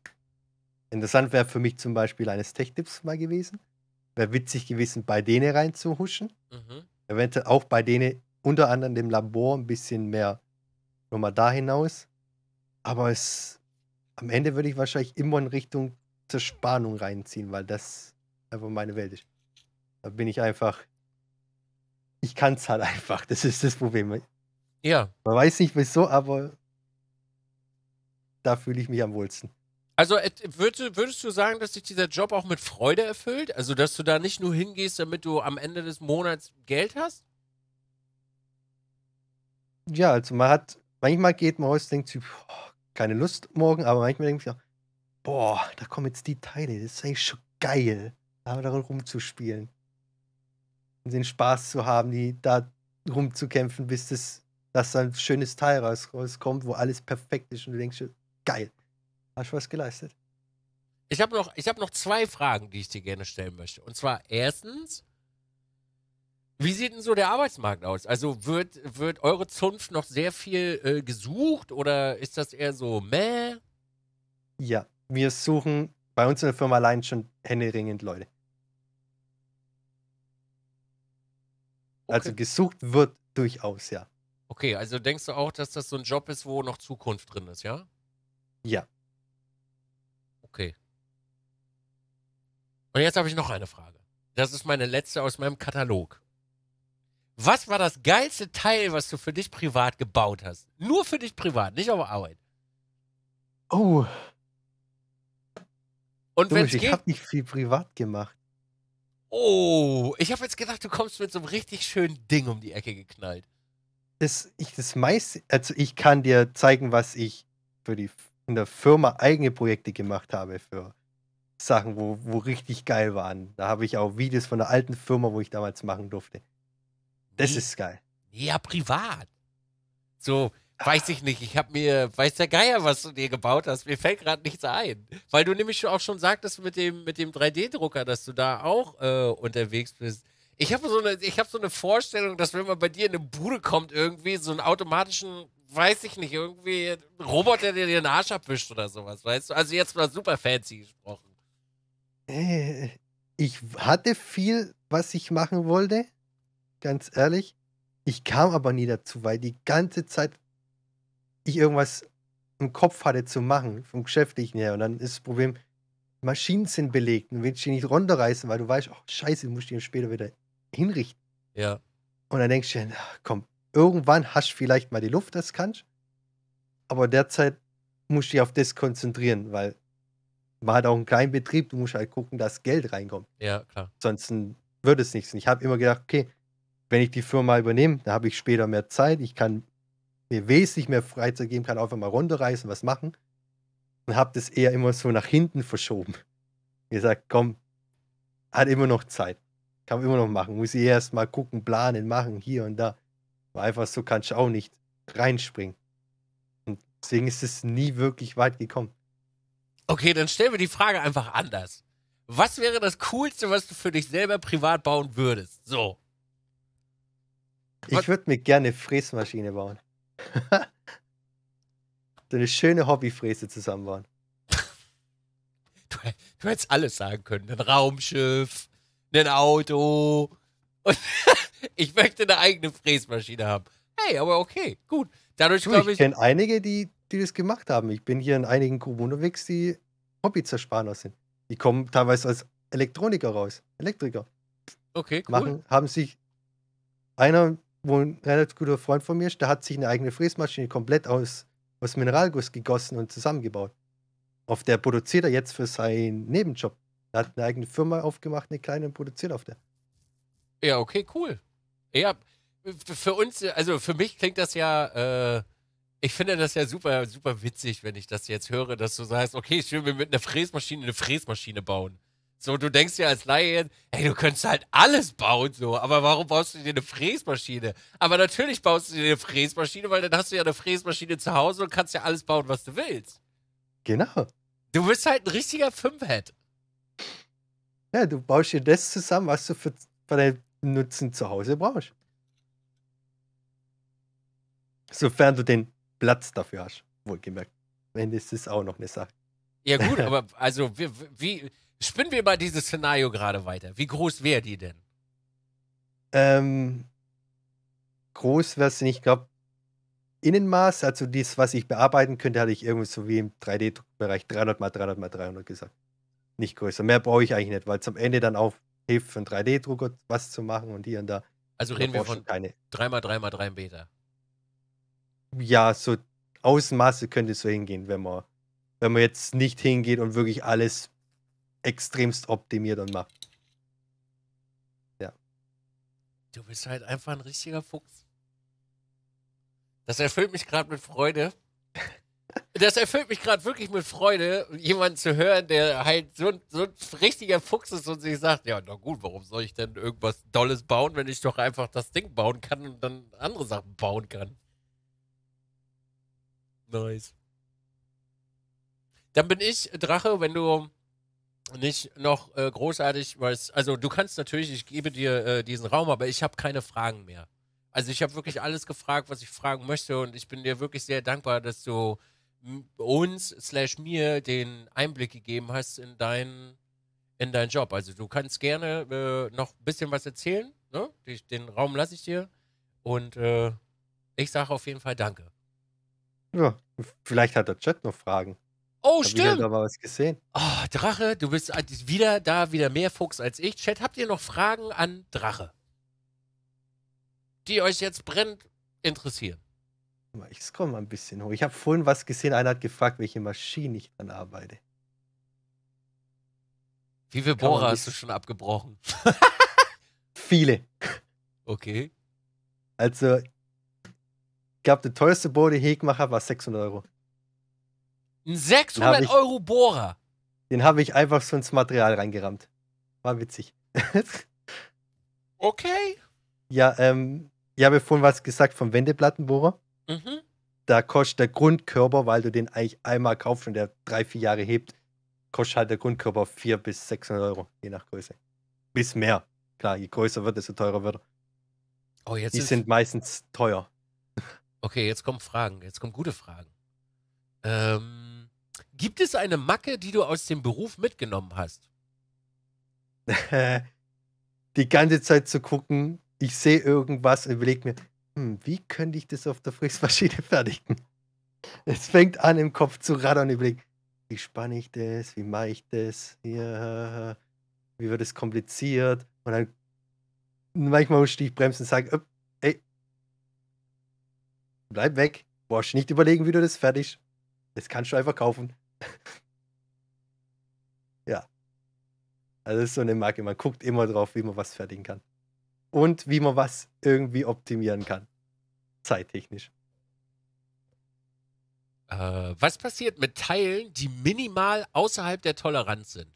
interessant wäre für mich zum Beispiel eines Tech-Tipps mal gewesen. Wäre witzig gewesen, bei denen reinzuhuschen. Mhm. Eventuell auch bei denen unter anderem dem Labor ein bisschen mehr nochmal da hinaus. Aber es am Ende würde ich wahrscheinlich immer in Richtung zur Spannung reinziehen, weil das einfach meine Welt ist. Da bin ich einfach. Ich kann es halt einfach. Das ist das Problem. Ja. Man weiß nicht wieso, aber da fühle ich mich am wohlsten. Also würdest, du sagen, dass dich dieser Job auch mit Freude erfüllt? Also, dass du da nicht nur hingehst, damit du am Ende des Monats Geld hast? Ja, also man hat manchmal geht man aus, denkt sich, boah, keine Lust morgen, aber manchmal denkt man, sich, boah, da kommen jetzt die Teile, das ist eigentlich schon geil, da daran rumzuspielen. Und den Spaß zu haben, die da rumzukämpfen, bis das, dass ein schönes Teil raus, rauskommt, wo alles perfekt ist und du denkst, geil, hast du was geleistet. Ich habe noch, hab noch zwei Fragen, die ich dir gerne stellen möchte. Und zwar erstens, wie sieht denn so der Arbeitsmarkt aus? Also wird, wird eure Zunft noch sehr viel äh, gesucht oder ist das eher so meh? Ja, wir suchen bei uns in der Firma allein schon händeringend Leute. Also okay. Also gesucht wird durchaus, ja. Okay, also denkst du auch, dass das so ein Job ist, wo noch Zukunft drin ist, ja? Ja. Okay. Und jetzt habe ich noch eine Frage. Das ist meine letzte aus meinem Katalog. Was war das geilste Teil, was du für dich privat gebaut hast? Nur für dich privat, nicht auf Arbeit. Oh. Und wenn ich habe nicht viel privat gemacht. Oh, ich habe jetzt gedacht, du kommst mit so einem richtig schönen Ding um die Ecke geknallt. Das, ich, das meiste, also ich kann dir zeigen, was ich für die in der Firma eigene Projekte gemacht habe für Sachen, wo, wo richtig geil waren. Da habe ich auch Videos von der alten Firma, wo ich damals machen durfte. Das ist geil. Ja, privat. So, weiß ich nicht. Ich hab mir, weiß der Geier, was du dir gebaut hast. Mir fällt gerade nichts ein. Weil du nämlich auch schon sagtest mit dem, mit dem 3D-Drucker, dass du da auch äh, unterwegs bist. Ich habe so, hab so eine Vorstellung, dass wenn man bei dir in eine Bude kommt, irgendwie so einen automatischen, weiß ich nicht, irgendwie einen Roboter, der dir den Arsch abwischt oder sowas, weißt du? Also jetzt mal super fancy gesprochen. Äh, ich hatte viel, was ich machen wollte ganz ehrlich. Ich kam aber nie dazu, weil die ganze Zeit ich irgendwas im Kopf hatte zu machen, vom Geschäftlichen her. Und dann ist das Problem, Maschinen sind belegt und willst die nicht runterreißen, weil du weißt, oh, scheiße, musst die später wieder hinrichten. Ja. Und dann denkst du, ach, komm, irgendwann hast du vielleicht mal die Luft, das kannst. Aber derzeit musst du dich auf das konzentrieren, weil man hat auch einen kleinen Betrieb, du musst halt gucken, dass Geld reinkommt. Ja, klar. Sonst wird es nichts. Und ich habe immer gedacht, okay, wenn ich die Firma übernehme, dann habe ich später mehr Zeit. Ich kann mir wesentlich mehr Freizeit geben, kann einfach mal runterreißen, was machen. Und habe das eher immer so nach hinten verschoben. Ich gesagt, komm, hat immer noch Zeit. Kann man immer noch machen. Muss ich erst mal gucken, planen, machen, hier und da. Aber einfach so kannst du auch nicht reinspringen. Und deswegen ist es nie wirklich weit gekommen. Okay, dann stellen wir die Frage einfach anders. Was wäre das Coolste, was du für dich selber privat bauen würdest? So. Ich würde mir gerne eine Fräsmaschine bauen. so eine schöne Hobbyfräse zusammenbauen. Du, du hättest alles sagen können. Ein Raumschiff, ein Auto. Und ich möchte eine eigene Fräsmaschine haben. Hey, aber okay, gut. Dadurch glaube ich. Ich kenne einige, die, die das gemacht haben. Ich bin hier in einigen Kommunen die Hobbyzersparer sind. Die kommen teilweise als Elektroniker raus. Elektriker. Okay, cool. Machen, haben sich einer wo ein relativ guter Freund von mir ist, der hat sich eine eigene Fräsmaschine komplett aus, aus Mineralguss gegossen und zusammengebaut. Auf der produziert er jetzt für seinen Nebenjob. Er hat eine eigene Firma aufgemacht, eine kleine, und produziert auf der. Ja, okay, cool. Ja, für uns, also für mich klingt das ja, äh, ich finde das ja super, super witzig, wenn ich das jetzt höre, dass du sagst, okay, ich will mir mit einer Fräsmaschine eine Fräsmaschine bauen. So, du denkst dir als Laie, ey, du könntest halt alles bauen, so, aber warum baust du dir eine Fräsmaschine? Aber natürlich baust du dir eine Fräsmaschine, weil dann hast du ja eine Fräsmaschine zu Hause und kannst ja alles bauen, was du willst. Genau. Du bist halt ein richtiger Fünfhead. Ja, du baust dir das zusammen, was du für, für deinen Nutzen zu Hause brauchst. Sofern du den Platz dafür hast, wohlgemerkt. Wenn das ist auch noch eine Sache. Ja, gut, aber also wie, wie Spinnen wir mal dieses Szenario gerade weiter. Wie groß wäre die denn? Ähm, groß wäre es nicht. Ich glaube, Innenmaß, also das, was ich bearbeiten könnte, hatte ich irgendwie so wie im 3 d bereich 300 mal 300 mal 300 gesagt. Nicht größer. Mehr brauche ich eigentlich nicht, weil zum Ende dann auch hilft für einen 3D-Drucker was zu machen und hier und da. Also reden wir von keine. 3x3x3 Meter. Ja, so Außenmaße könnte so hingehen, wenn man, wenn man jetzt nicht hingeht und wirklich alles extremst optimiert und macht. Ja. Du bist halt einfach ein richtiger Fuchs. Das erfüllt mich gerade mit Freude. Das erfüllt mich gerade wirklich mit Freude, jemanden zu hören, der halt so ein, so ein richtiger Fuchs ist und sich sagt, ja, na gut, warum soll ich denn irgendwas Dolles bauen, wenn ich doch einfach das Ding bauen kann und dann andere Sachen bauen kann. Nice. Dann bin ich, Drache, wenn du nicht noch äh, großartig, was. also du kannst natürlich, ich gebe dir äh, diesen Raum, aber ich habe keine Fragen mehr. Also ich habe wirklich alles gefragt, was ich fragen möchte und ich bin dir wirklich sehr dankbar, dass du uns slash mir den Einblick gegeben hast in deinen in deinen Job. Also du kannst gerne äh, noch ein bisschen was erzählen, ne? den Raum lasse ich dir und äh, ich sage auf jeden Fall Danke. Ja, vielleicht hat der Chat noch Fragen. Oh, hab stimmt. Ich habe was gesehen. Oh, Drache, du bist wieder da, wieder mehr Fuchs als ich. Chat, habt ihr noch Fragen an Drache? Die euch jetzt brennend interessieren. Ich komme mal ein bisschen hoch. Ich habe vorhin was gesehen. Einer hat gefragt, welche Maschine ich dann arbeite. Wie viele Bohrer hast du schon abgebrochen? viele. Okay. Also, ich glaube, der teuerste Bohrer, den ich gemacht habe, war 600 Euro. Ein 600 ich, Euro Bohrer. Den habe ich einfach so ins Material reingerammt. War witzig. okay. Ja, ähm, ich habe vorhin was gesagt vom Wendeplattenbohrer. Mhm. Da kostet der Grundkörper, weil du den eigentlich einmal kaufst und der drei, vier Jahre hebt, kostet halt der Grundkörper 400 bis 600 Euro, je nach Größe. Bis mehr. Klar, je größer wird, desto teurer wird er. Oh, jetzt Die sind meistens teuer. Okay, jetzt kommen Fragen. Jetzt kommen gute Fragen. Ähm, Gibt es eine Macke, die du aus dem Beruf mitgenommen hast? die ganze Zeit zu gucken, ich sehe irgendwas und überlege mir, hm, wie könnte ich das auf der Frischmaschine fertigen? Es fängt an, im Kopf zu raddern und überlege, wie spanne ich das, wie mache ich das, ja, wie wird es kompliziert? Und dann manchmal muss ich bremsen und sagen, ey, bleib weg, brauchst nicht überlegen, wie du das fertigst. Das kannst du einfach kaufen. ja. Also das ist so eine Marke. Man guckt immer drauf, wie man was fertigen kann. Und wie man was irgendwie optimieren kann. Zeittechnisch. Äh, was passiert mit Teilen, die minimal außerhalb der Toleranz sind?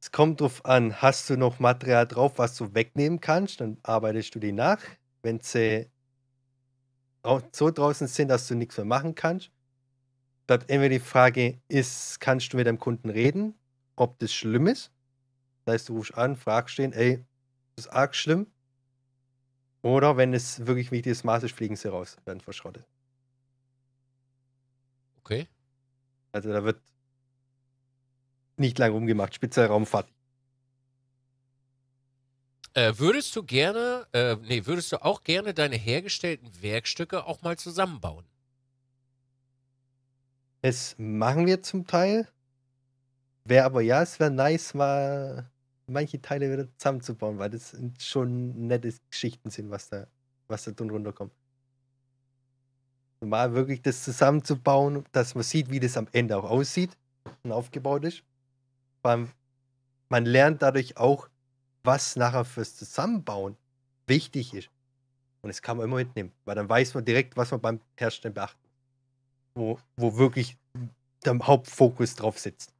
Es kommt drauf an, hast du noch Material drauf, was du wegnehmen kannst, dann arbeitest du die nach. Wenn sie äh, so draußen sind, dass du nichts mehr machen kannst, bleibt entweder die Frage, ist, kannst du mit deinem Kunden reden, ob das schlimm ist? Das heißt, du rufst an, fragst den, ey, das ist arg schlimm. Oder wenn es wirklich wichtig ist, Maß fliegen sie raus, werden verschrottet. Okay. Also da wird nicht lange rumgemacht, spitzer Raumfahrt. Äh, würdest du gerne, äh, nee, würdest du auch gerne deine hergestellten Werkstücke auch mal zusammenbauen? Das machen wir zum Teil. Wäre aber ja, es wäre nice, mal manche Teile wieder zusammenzubauen, weil das schon nette Geschichten sind, was da, was da drunter runterkommt. Mal wirklich das zusammenzubauen, dass man sieht, wie das am Ende auch aussieht und aufgebaut ist. Vor man lernt dadurch auch, was nachher fürs Zusammenbauen wichtig ist. Und das kann man immer mitnehmen, weil dann weiß man direkt, was man beim Herstellen beachten wo, wo wirklich der Hauptfokus drauf sitzt.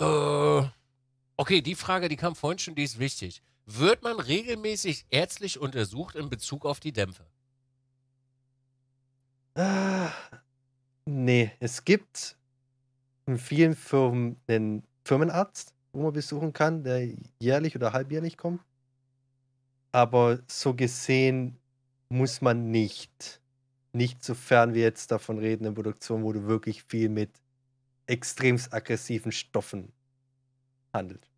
Äh, okay, die Frage, die kam vorhin schon, die ist wichtig. Wird man regelmäßig ärztlich untersucht in Bezug auf die Dämpfe? Äh, nee, es gibt in vielen Firmen einen Firmenarzt, wo man besuchen kann, der jährlich oder halbjährlich kommt. Aber so gesehen muss man nicht. Nicht sofern wir jetzt davon reden, in Produktion, wo du wirklich viel mit extremst aggressiven Stoffen handelt. In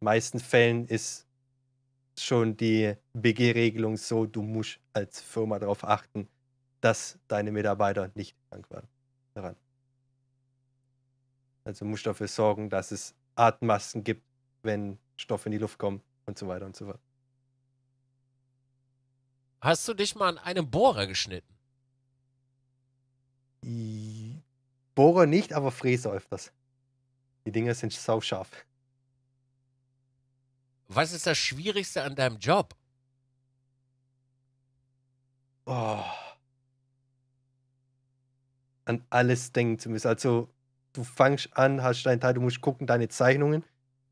den meisten Fällen ist schon die BG-Regelung so, du musst als Firma darauf achten, dass deine Mitarbeiter nicht krank werden. Daran. Also musst du dafür sorgen, dass es Atemmasken gibt, wenn Stoffe in die Luft kommen und so weiter und so fort. Hast du dich mal an einem Bohrer geschnitten? Bohrer nicht, aber Fräse öfters. Die Dinger sind sauscharf. Was ist das Schwierigste an deinem Job? Oh. An alles denken zu müssen. Also, du fangst an, hast deinen Teil, du musst gucken, deine Zeichnungen.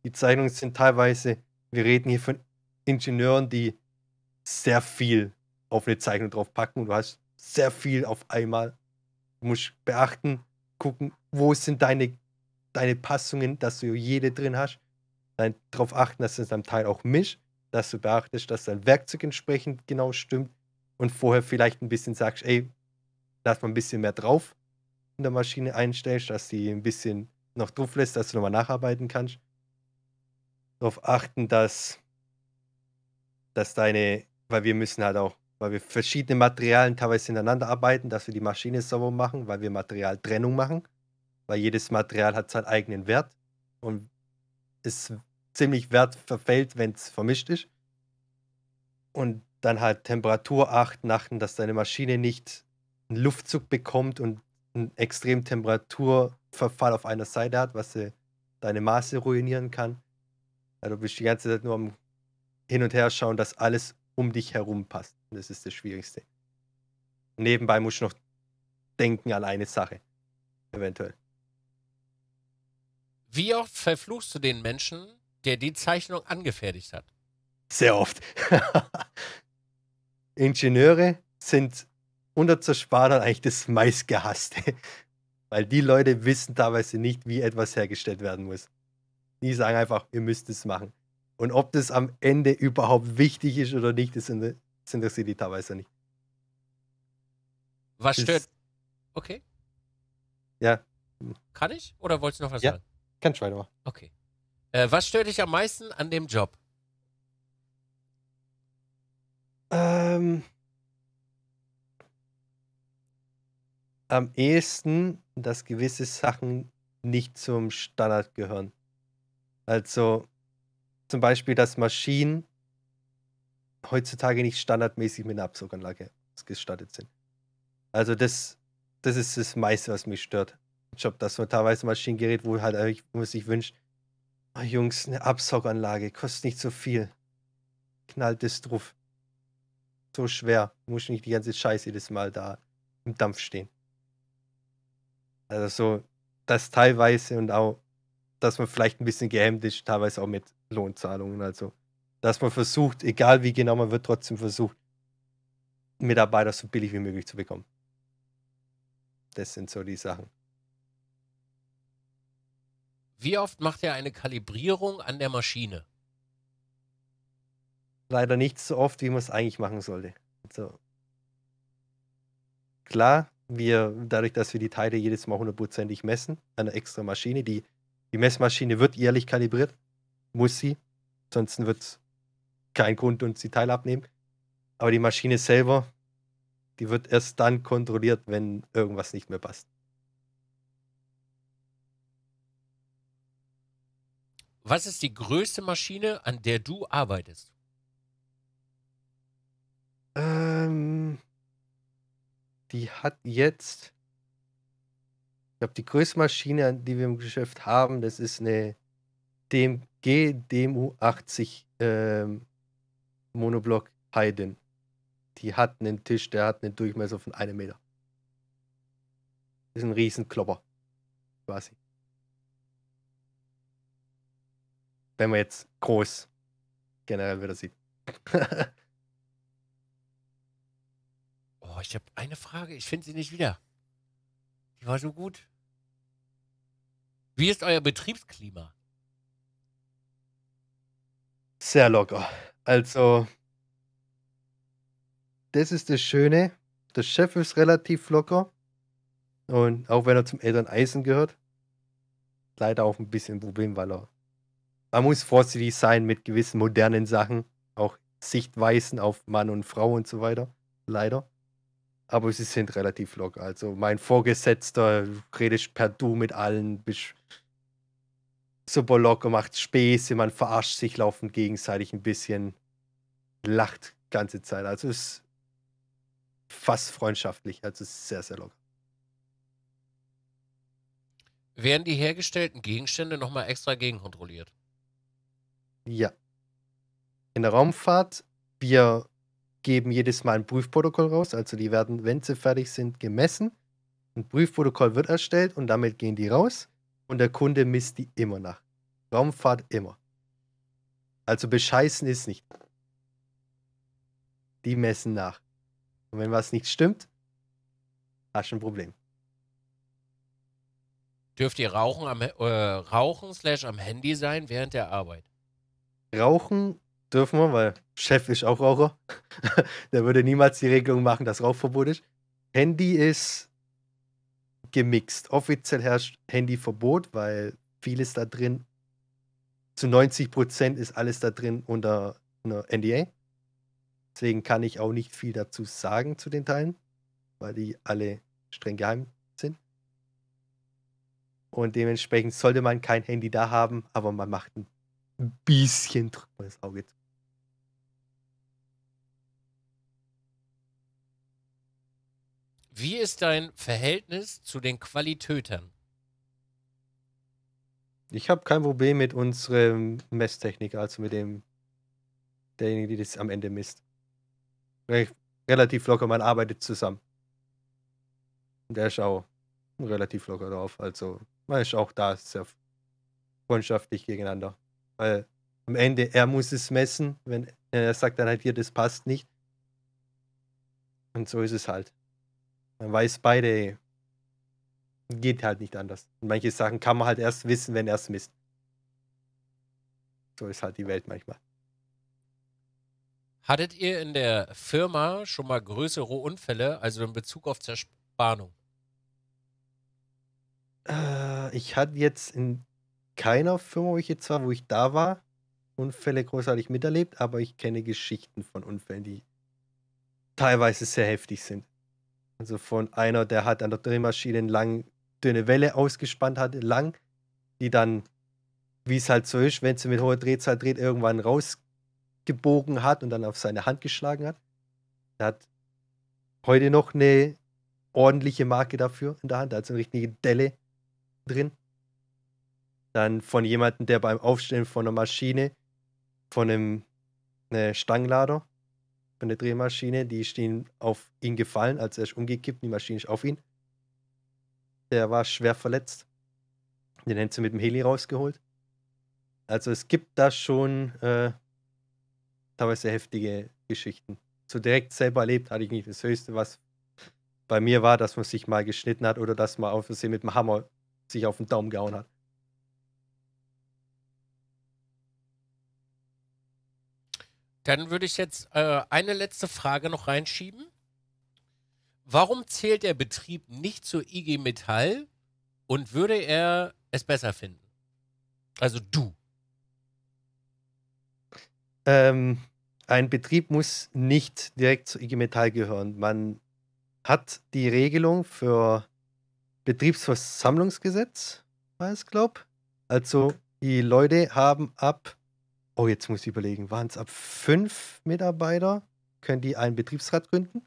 Die Zeichnungen sind teilweise, wir reden hier von Ingenieuren, die sehr viel auf eine Zeichnung drauf packen und du hast sehr viel auf einmal. Du musst beachten, gucken, wo sind deine, deine Passungen, dass du jede drin hast. Dann darauf achten, dass du es am Teil auch mischst, dass du beachtest, dass dein Werkzeug entsprechend genau stimmt und vorher vielleicht ein bisschen sagst, ey, lass mal ein bisschen mehr drauf in der Maschine einstellst, dass sie ein bisschen noch drauf lässt, dass du nochmal nacharbeiten kannst. Darauf achten, dass, dass deine, weil wir müssen halt auch weil wir verschiedene Materialien teilweise ineinander arbeiten, dass wir die Maschine sauber machen, weil wir Materialtrennung machen, weil jedes Material hat seinen eigenen Wert und ist ziemlich wertverfällt, wenn es vermischt ist. Und dann halt Temperatur achten, achten, dass deine Maschine nicht einen Luftzug bekommt und einen extremen Temperaturverfall auf einer Seite hat, was deine Maße ruinieren kann. Also du bist die ganze Zeit nur am Hin und Her schauen, dass alles um dich herum passt. Das ist das Schwierigste. nebenbei musst du noch denken an eine Sache. Eventuell. Wie oft verfluchst du den Menschen, der die Zeichnung angefertigt hat? Sehr oft. Ingenieure sind unter Zersparern eigentlich das meistgehasste. Weil die Leute wissen teilweise nicht, wie etwas hergestellt werden muss. Die sagen einfach, ihr müsst es machen. Und ob das am Ende überhaupt wichtig ist oder nicht, das interessiert die weiß teilweise nicht. Was das stört? Okay. Ja. Kann ich? Oder wolltest du noch was ja, sagen? Kannst du weitermachen. Okay. Äh, was stört dich am meisten an dem Job? Ähm, am ehesten, dass gewisse Sachen nicht zum Standard gehören. Also, zum Beispiel, dass Maschinen heutzutage nicht standardmäßig mit einer Abzuganlage gestattet sind. Also das, das ist das meiste, was mich stört. Ich Job, dass man teilweise Maschinengerät, wo halt eigentlich, wo man sich wünscht, oh Jungs, eine Absauganlage, kostet nicht so viel. Knallt es drauf. So schwer. Muss nicht die ganze Scheiße jedes Mal da im Dampf stehen. Also so, das teilweise und auch dass man vielleicht ein bisschen gehemmt ist, teilweise auch mit Lohnzahlungen. Also, dass man versucht, egal wie genau, man wird trotzdem versucht, Mitarbeiter so billig wie möglich zu bekommen. Das sind so die Sachen. Wie oft macht er eine Kalibrierung an der Maschine? Leider nicht so oft, wie man es eigentlich machen sollte. Also, klar, wir, dadurch, dass wir die Teile jedes Mal hundertprozentig messen, an einer extra Maschine, die die Messmaschine wird jährlich kalibriert. Muss sie. Ansonsten wird es kein Grund, uns die Teile abnehmen. Aber die Maschine selber, die wird erst dann kontrolliert, wenn irgendwas nicht mehr passt. Was ist die größte Maschine, an der du arbeitest? Ähm, die hat jetzt ich glaube, die größte Maschine, die wir im Geschäft haben, das ist eine DMG DMU 80 ähm, Monoblock Hayden. Die hat einen Tisch, der hat einen Durchmesser von einem Meter. Das ist ein Riesenklopper. Quasi. Wenn man jetzt groß generell wieder sieht. oh, ich habe eine Frage. Ich finde sie nicht wieder. Die war so gut. Wie ist euer Betriebsklima? Sehr locker. Also, das ist das Schöne. Der Chef ist relativ locker. Und auch wenn er zum Eltern Eisen gehört, leider auch ein bisschen ein Problem, weil er. Man muss vorsichtig sein mit gewissen modernen Sachen, auch Sichtweisen auf Mann und Frau und so weiter. Leider aber sie sind relativ locker. Also mein Vorgesetzter redet per Du mit allen, bist super locker, macht Späße, man verarscht sich laufend gegenseitig ein bisschen, lacht ganze Zeit. Also ist fast freundschaftlich, also ist sehr, sehr locker. Werden die hergestellten Gegenstände nochmal extra gegenkontrolliert? Ja. In der Raumfahrt, wir geben jedes Mal ein Prüfprotokoll raus. Also die werden, wenn sie fertig sind, gemessen. Ein Prüfprotokoll wird erstellt und damit gehen die raus. Und der Kunde misst die immer nach. Raumfahrt immer. Also bescheißen ist nicht. Die messen nach. Und wenn was nicht stimmt, hast du ein Problem. Dürft ihr rauchen am äh, Rauchen slash am Handy sein während der Arbeit? Rauchen dürfen wir, weil Chef ist auch Raucher. der würde niemals die Regelung machen, dass Rauchverbot ist. Handy ist gemixt. Offiziell herrscht Handyverbot, weil vieles da drin, zu 90 ist alles da drin unter, unter NDA. Deswegen kann ich auch nicht viel dazu sagen zu den Teilen, weil die alle streng geheim sind. Und dementsprechend sollte man kein Handy da haben, aber man macht ein bisschen drückt man das Auge zu. Wie ist dein Verhältnis zu den Qualitötern? Ich habe kein Problem mit unserer Messtechnik, also mit dem derjenige, die das am Ende misst. Relativ locker, man arbeitet zusammen. Und er ist auch relativ locker drauf. Also man ist auch da sehr freundschaftlich gegeneinander. Weil am Ende er muss es messen, wenn er sagt dann halt hier, das passt nicht. Und so ist es halt. Man weiß beide, geht halt nicht anders. Und manche Sachen kann man halt erst wissen, wenn er es misst. So ist halt die Welt manchmal. Hattet ihr in der Firma schon mal größere Unfälle, also in Bezug auf Zerspannung? Äh, ich hatte jetzt in keiner Firma, wo ich jetzt war, wo ich da war, Unfälle großartig miterlebt, aber ich kenne Geschichten von Unfällen, die teilweise sehr heftig sind. Also von einer, der hat an der Drehmaschine lang dünne Welle ausgespannt hat, lang, die dann, wie es halt so ist, wenn sie mit hoher Drehzahl dreht, irgendwann rausgebogen hat und dann auf seine Hand geschlagen hat. Er hat heute noch eine ordentliche Marke dafür in der Hand, also eine richtige Delle drin. Dann von jemandem, der beim Aufstellen von einer Maschine, von einem ne Stangenlader, von der Drehmaschine, die ist ihm auf ihn gefallen, als er ist umgekippt, die Maschine ist auf ihn. Der war schwer verletzt. Den hätten sie mit dem Heli rausgeholt. Also es gibt da schon äh, teilweise heftige Geschichten. So direkt selber erlebt hatte ich nicht. Das Höchste, was bei mir war, dass man sich mal geschnitten hat oder dass man auf Versehen mit dem Hammer sich auf den Daumen gehauen hat. Dann würde ich jetzt äh, eine letzte Frage noch reinschieben. Warum zählt der Betrieb nicht zur IG Metall und würde er es besser finden? Also du. Ähm, ein Betrieb muss nicht direkt zur IG Metall gehören. Man hat die Regelung für Betriebsversammlungsgesetz, weiß glaube. Also die Leute haben ab Oh, jetzt muss ich überlegen, waren es ab fünf Mitarbeiter, können die einen Betriebsrat gründen?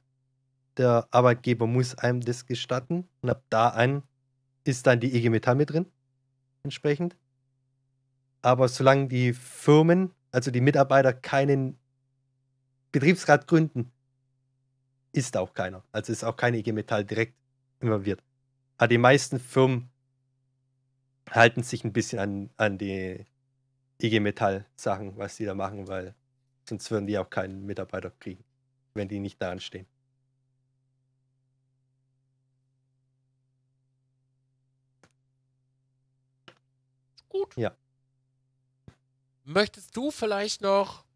Der Arbeitgeber muss einem das gestatten und ab da an ist dann die IG e Metall mit drin, entsprechend. Aber solange die Firmen, also die Mitarbeiter, keinen Betriebsrat gründen, ist auch keiner. Also ist auch keine IG e Metall direkt involviert. Aber die meisten Firmen halten sich ein bisschen an, an die IG Metall Sachen, was die da machen, weil sonst würden die auch keinen Mitarbeiter kriegen, wenn die nicht daran stehen. Gut. Ja. Möchtest du vielleicht noch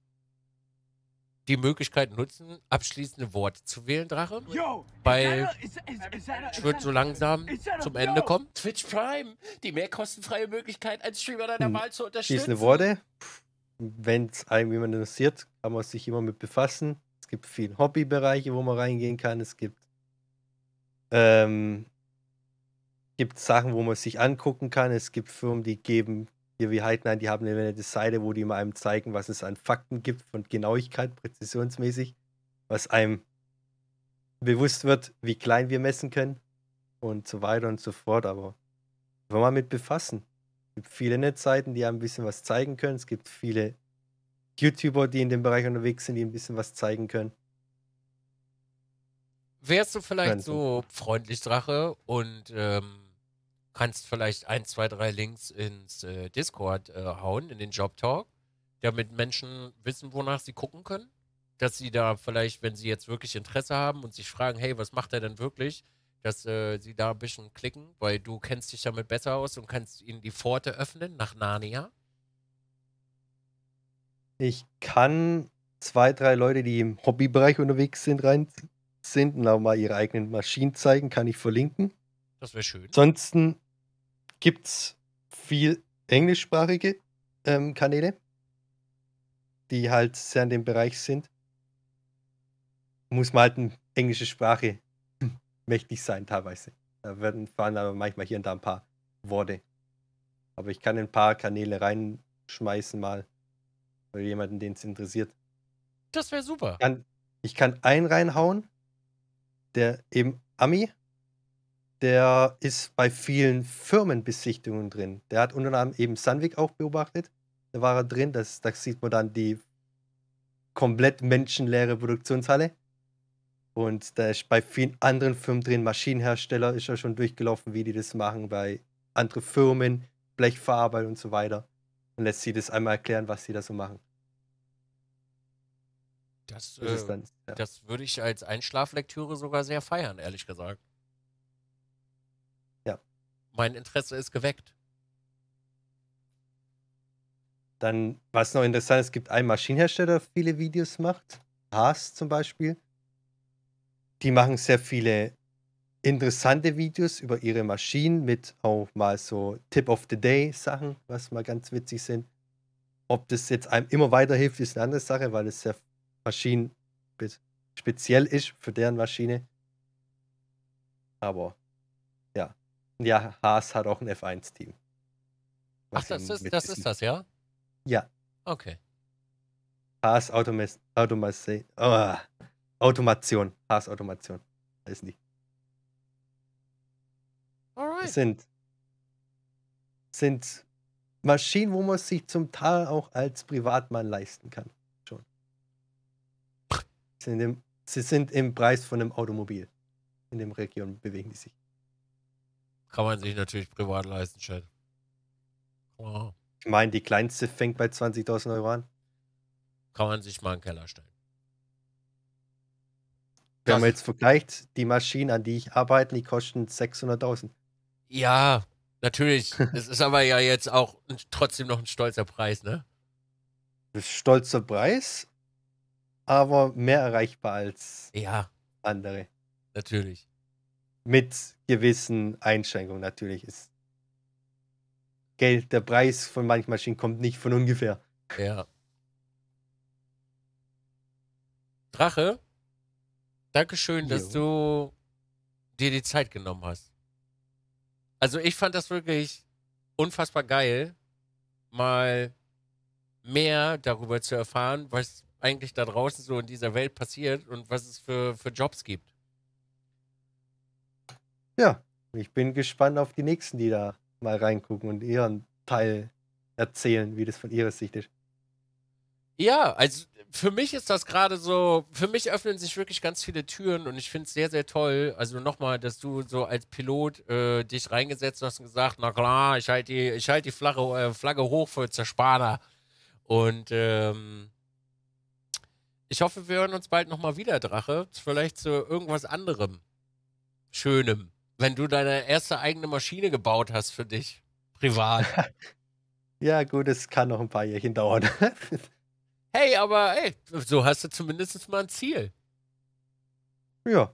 die Möglichkeit nutzen, abschließende Worte zu wählen, Drache. Yo, weil ich würde so langsam zum Ende kommen. Twitch Prime, die mehr kostenfreie Möglichkeit, als Streamer deiner hm. Wahl zu unterstützen. Abschließende Worte. Wenn es einem jemand interessiert, kann man sich immer mit befassen. Es gibt viele Hobbybereiche, wo man reingehen kann. Es gibt, ähm, gibt Sachen, wo man sich angucken kann. Es gibt Firmen, die geben hier wie Heidenheim, die haben eine Seite, wo die mal einem zeigen, was es an Fakten gibt von Genauigkeit, präzisionsmäßig, was einem bewusst wird, wie klein wir messen können und so weiter und so fort. Aber wenn man mit befassen. Es gibt viele Netzseiten, die einem ein bisschen was zeigen können. Es gibt viele YouTuber, die in dem Bereich unterwegs sind, die ein bisschen was zeigen können. Wärst du vielleicht Könnten. so freundlich, Drache, und ähm kannst vielleicht ein, zwei, drei Links ins äh, Discord äh, hauen, in den Job Talk, damit Menschen wissen, wonach sie gucken können. Dass sie da vielleicht, wenn sie jetzt wirklich Interesse haben und sich fragen, hey, was macht er denn wirklich, dass äh, sie da ein bisschen klicken, weil du kennst dich damit besser aus und kannst ihnen die Pforte öffnen nach Narnia. Ich kann zwei, drei Leute, die im Hobbybereich unterwegs sind, rein sind und auch mal ihre eigenen Maschinen zeigen, kann ich verlinken. Das wäre schön. Ansonsten Gibt es viel englischsprachige ähm, Kanäle, die halt sehr in dem Bereich sind? Muss man halt eine englische Sprache mächtig sein, teilweise. Da werden, fallen aber manchmal hier und da ein paar Worte. Aber ich kann ein paar Kanäle reinschmeißen, mal. für jemanden, den es interessiert. Das wäre super. Ich kann, ich kann einen reinhauen, der eben Ami der ist bei vielen Firmenbesichtigungen drin. Der hat unter anderem eben Sandvik auch beobachtet. Da war er drin. Das, da sieht man dann die komplett menschenleere Produktionshalle. Und da ist bei vielen anderen Firmen drin. Maschinenhersteller ist ja schon durchgelaufen, wie die das machen bei anderen Firmen, Blechverarbeitung und so weiter. Und lässt sie das einmal erklären, was sie da so machen. Das, das, äh, dann, ja. das würde ich als Einschlaflektüre sogar sehr feiern, ehrlich gesagt mein Interesse ist geweckt. Dann, was noch interessant ist, es gibt einen Maschinenhersteller, der viele Videos macht. Haas zum Beispiel. Die machen sehr viele interessante Videos über ihre Maschinen mit auch mal so Tip of the Day Sachen, was mal ganz witzig sind. Ob das jetzt einem immer weiterhilft, ist eine andere Sache, weil es sehr maschinenspeziell ist für deren Maschine. Aber ja, Haas hat auch ein F1-Team. Ach, das ist das, ist das, ja? Ja. Okay. Haas Automas Automas oh, ah, Automation. Haas Automation. Weiß nicht. Alright. Das sind, sind Maschinen, wo man sich zum Teil auch als Privatmann leisten kann. Schon. Sind im, sie sind im Preis von einem Automobil. In der Region bewegen die sich. Kann man sich natürlich privat leisten, Chat. Klar. Ich meine, die kleinste fängt bei 20.000 Euro an. Kann man sich mal einen Keller stellen. Wenn man jetzt vergleicht, die Maschinen, an die ich arbeite, die kosten 600.000. Ja, natürlich. es ist aber ja jetzt auch trotzdem noch ein stolzer Preis, ne? Stolzer Preis, aber mehr erreichbar als ja. andere. Natürlich. Mit gewissen Einschränkungen natürlich ist Geld, der Preis von manchen Maschinen kommt nicht von ungefähr. Ja. Drache, danke schön, dass du dir die Zeit genommen hast. Also ich fand das wirklich unfassbar geil, mal mehr darüber zu erfahren, was eigentlich da draußen so in dieser Welt passiert und was es für, für Jobs gibt. Ja, ich bin gespannt auf die nächsten, die da mal reingucken und ihren Teil erzählen, wie das von ihrer Sicht ist. Ja, also für mich ist das gerade so, für mich öffnen sich wirklich ganz viele Türen und ich finde es sehr, sehr toll. Also nochmal, dass du so als Pilot äh, dich reingesetzt hast und gesagt, na klar, ich halte die, ich halt die Flagge, äh, Flagge hoch für Zerspaner. Und ähm, ich hoffe, wir hören uns bald nochmal wieder, Drache. Vielleicht zu irgendwas anderem. Schönem wenn du deine erste eigene Maschine gebaut hast für dich, privat. ja, gut, es kann noch ein paar Jährchen dauern. hey, aber ey, so hast du zumindest mal ein Ziel. Ja.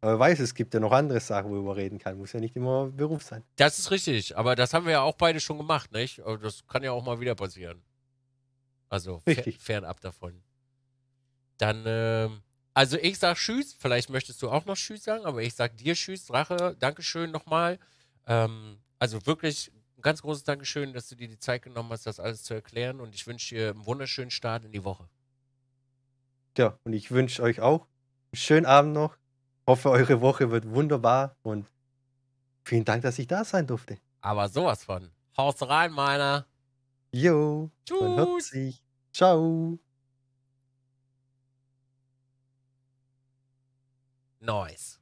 Aber weiß, es gibt ja noch andere Sachen, worüber man reden kann. Muss ja nicht immer Beruf sein. Das ist richtig, aber das haben wir ja auch beide schon gemacht, nicht? Das kann ja auch mal wieder passieren. Also fer fernab davon. Dann, ähm, also ich sag Tschüss, vielleicht möchtest du auch noch Tschüss sagen, aber ich sag dir Tschüss, Drache, Dankeschön nochmal. Ähm, also wirklich ein ganz großes Dankeschön, dass du dir die Zeit genommen hast, das alles zu erklären und ich wünsche dir einen wunderschönen Start in die Woche. Ja, und ich wünsche euch auch einen schönen Abend noch. Hoffe, eure Woche wird wunderbar und vielen Dank, dass ich da sein durfte. Aber sowas von. Haus rein, meiner. Jo. Tschüss. Ciao. noise.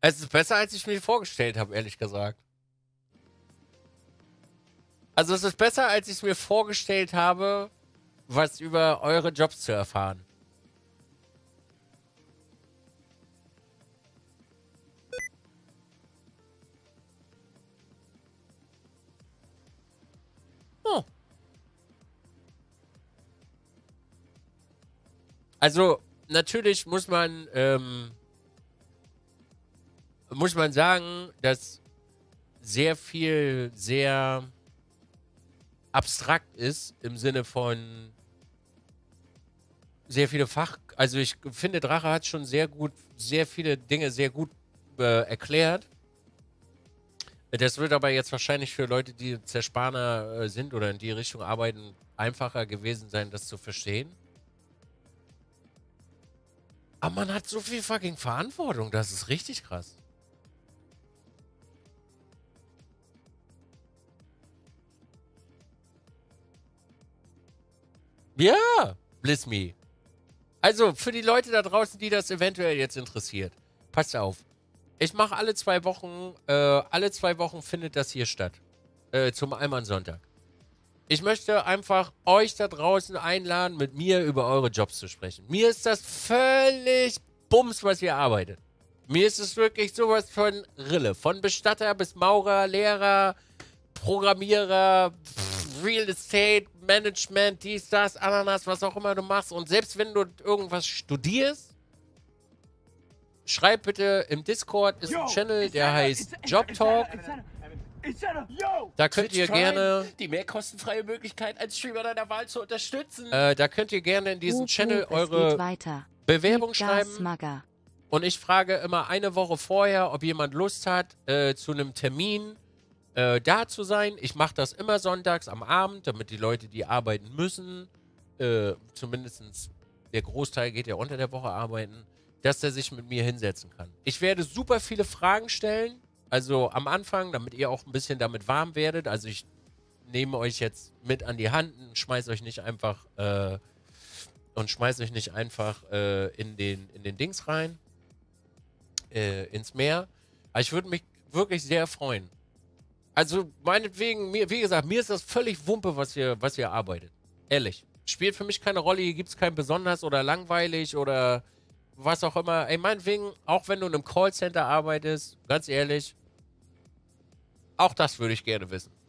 Es ist besser, als ich mir vorgestellt habe, ehrlich gesagt. Also es ist besser, als ich mir vorgestellt habe, was über eure Jobs zu erfahren. Also, natürlich muss man, ähm, muss man sagen, dass sehr viel sehr abstrakt ist im Sinne von sehr viele Fach. Also ich finde, Drache hat schon sehr gut, sehr viele Dinge sehr gut äh, erklärt. Das wird aber jetzt wahrscheinlich für Leute, die Zerspaner äh, sind oder in die Richtung arbeiten, einfacher gewesen sein, das zu verstehen. Aber ah, man hat so viel fucking Verantwortung, das ist richtig krass. Ja, Bliss Me. Also für die Leute da draußen, die das eventuell jetzt interessiert, passt auf. Ich mache alle zwei Wochen, äh, alle zwei Wochen findet das hier statt. Äh, zum Alman Sonntag. Ich möchte einfach euch da draußen einladen, mit mir über eure Jobs zu sprechen. Mir ist das völlig Bums, was ihr arbeitet. Mir ist es wirklich sowas von Rille. Von Bestatter bis Maurer, Lehrer, Programmierer, Real Estate, Management, dies, das, Ananas, was auch immer du machst. Und selbst wenn du irgendwas studierst, schreib bitte im Discord, ist ein Channel, der heißt Job Talk. Da könnt ihr gerne die mehr kostenfreie Möglichkeit, einen Streamer deiner Wahl zu unterstützen. Äh, da könnt ihr gerne in diesem Channel eure Bewerbung schreiben. Und ich frage immer eine Woche vorher, ob jemand Lust hat, äh, zu einem Termin äh, da zu sein. Ich mache das immer sonntags am Abend, damit die Leute, die arbeiten müssen, äh, zumindest der Großteil geht ja unter der Woche arbeiten, dass der sich mit mir hinsetzen kann. Ich werde super viele Fragen stellen also am Anfang, damit ihr auch ein bisschen damit warm werdet. Also ich nehme euch jetzt mit an die Hand und schmeiß euch nicht einfach äh, und schmeiß euch nicht einfach äh, in, den, in den Dings rein. Äh, ins Meer. Aber ich würde mich wirklich sehr freuen. Also meinetwegen, mir, wie gesagt, mir ist das völlig Wumpe, was ihr, was ihr arbeitet. Ehrlich. Spielt für mich keine Rolle, hier gibt es kein besonders oder langweilig oder was auch immer. Ey, meinetwegen, auch wenn du in einem Callcenter arbeitest, ganz ehrlich, auch das würde ich gerne wissen.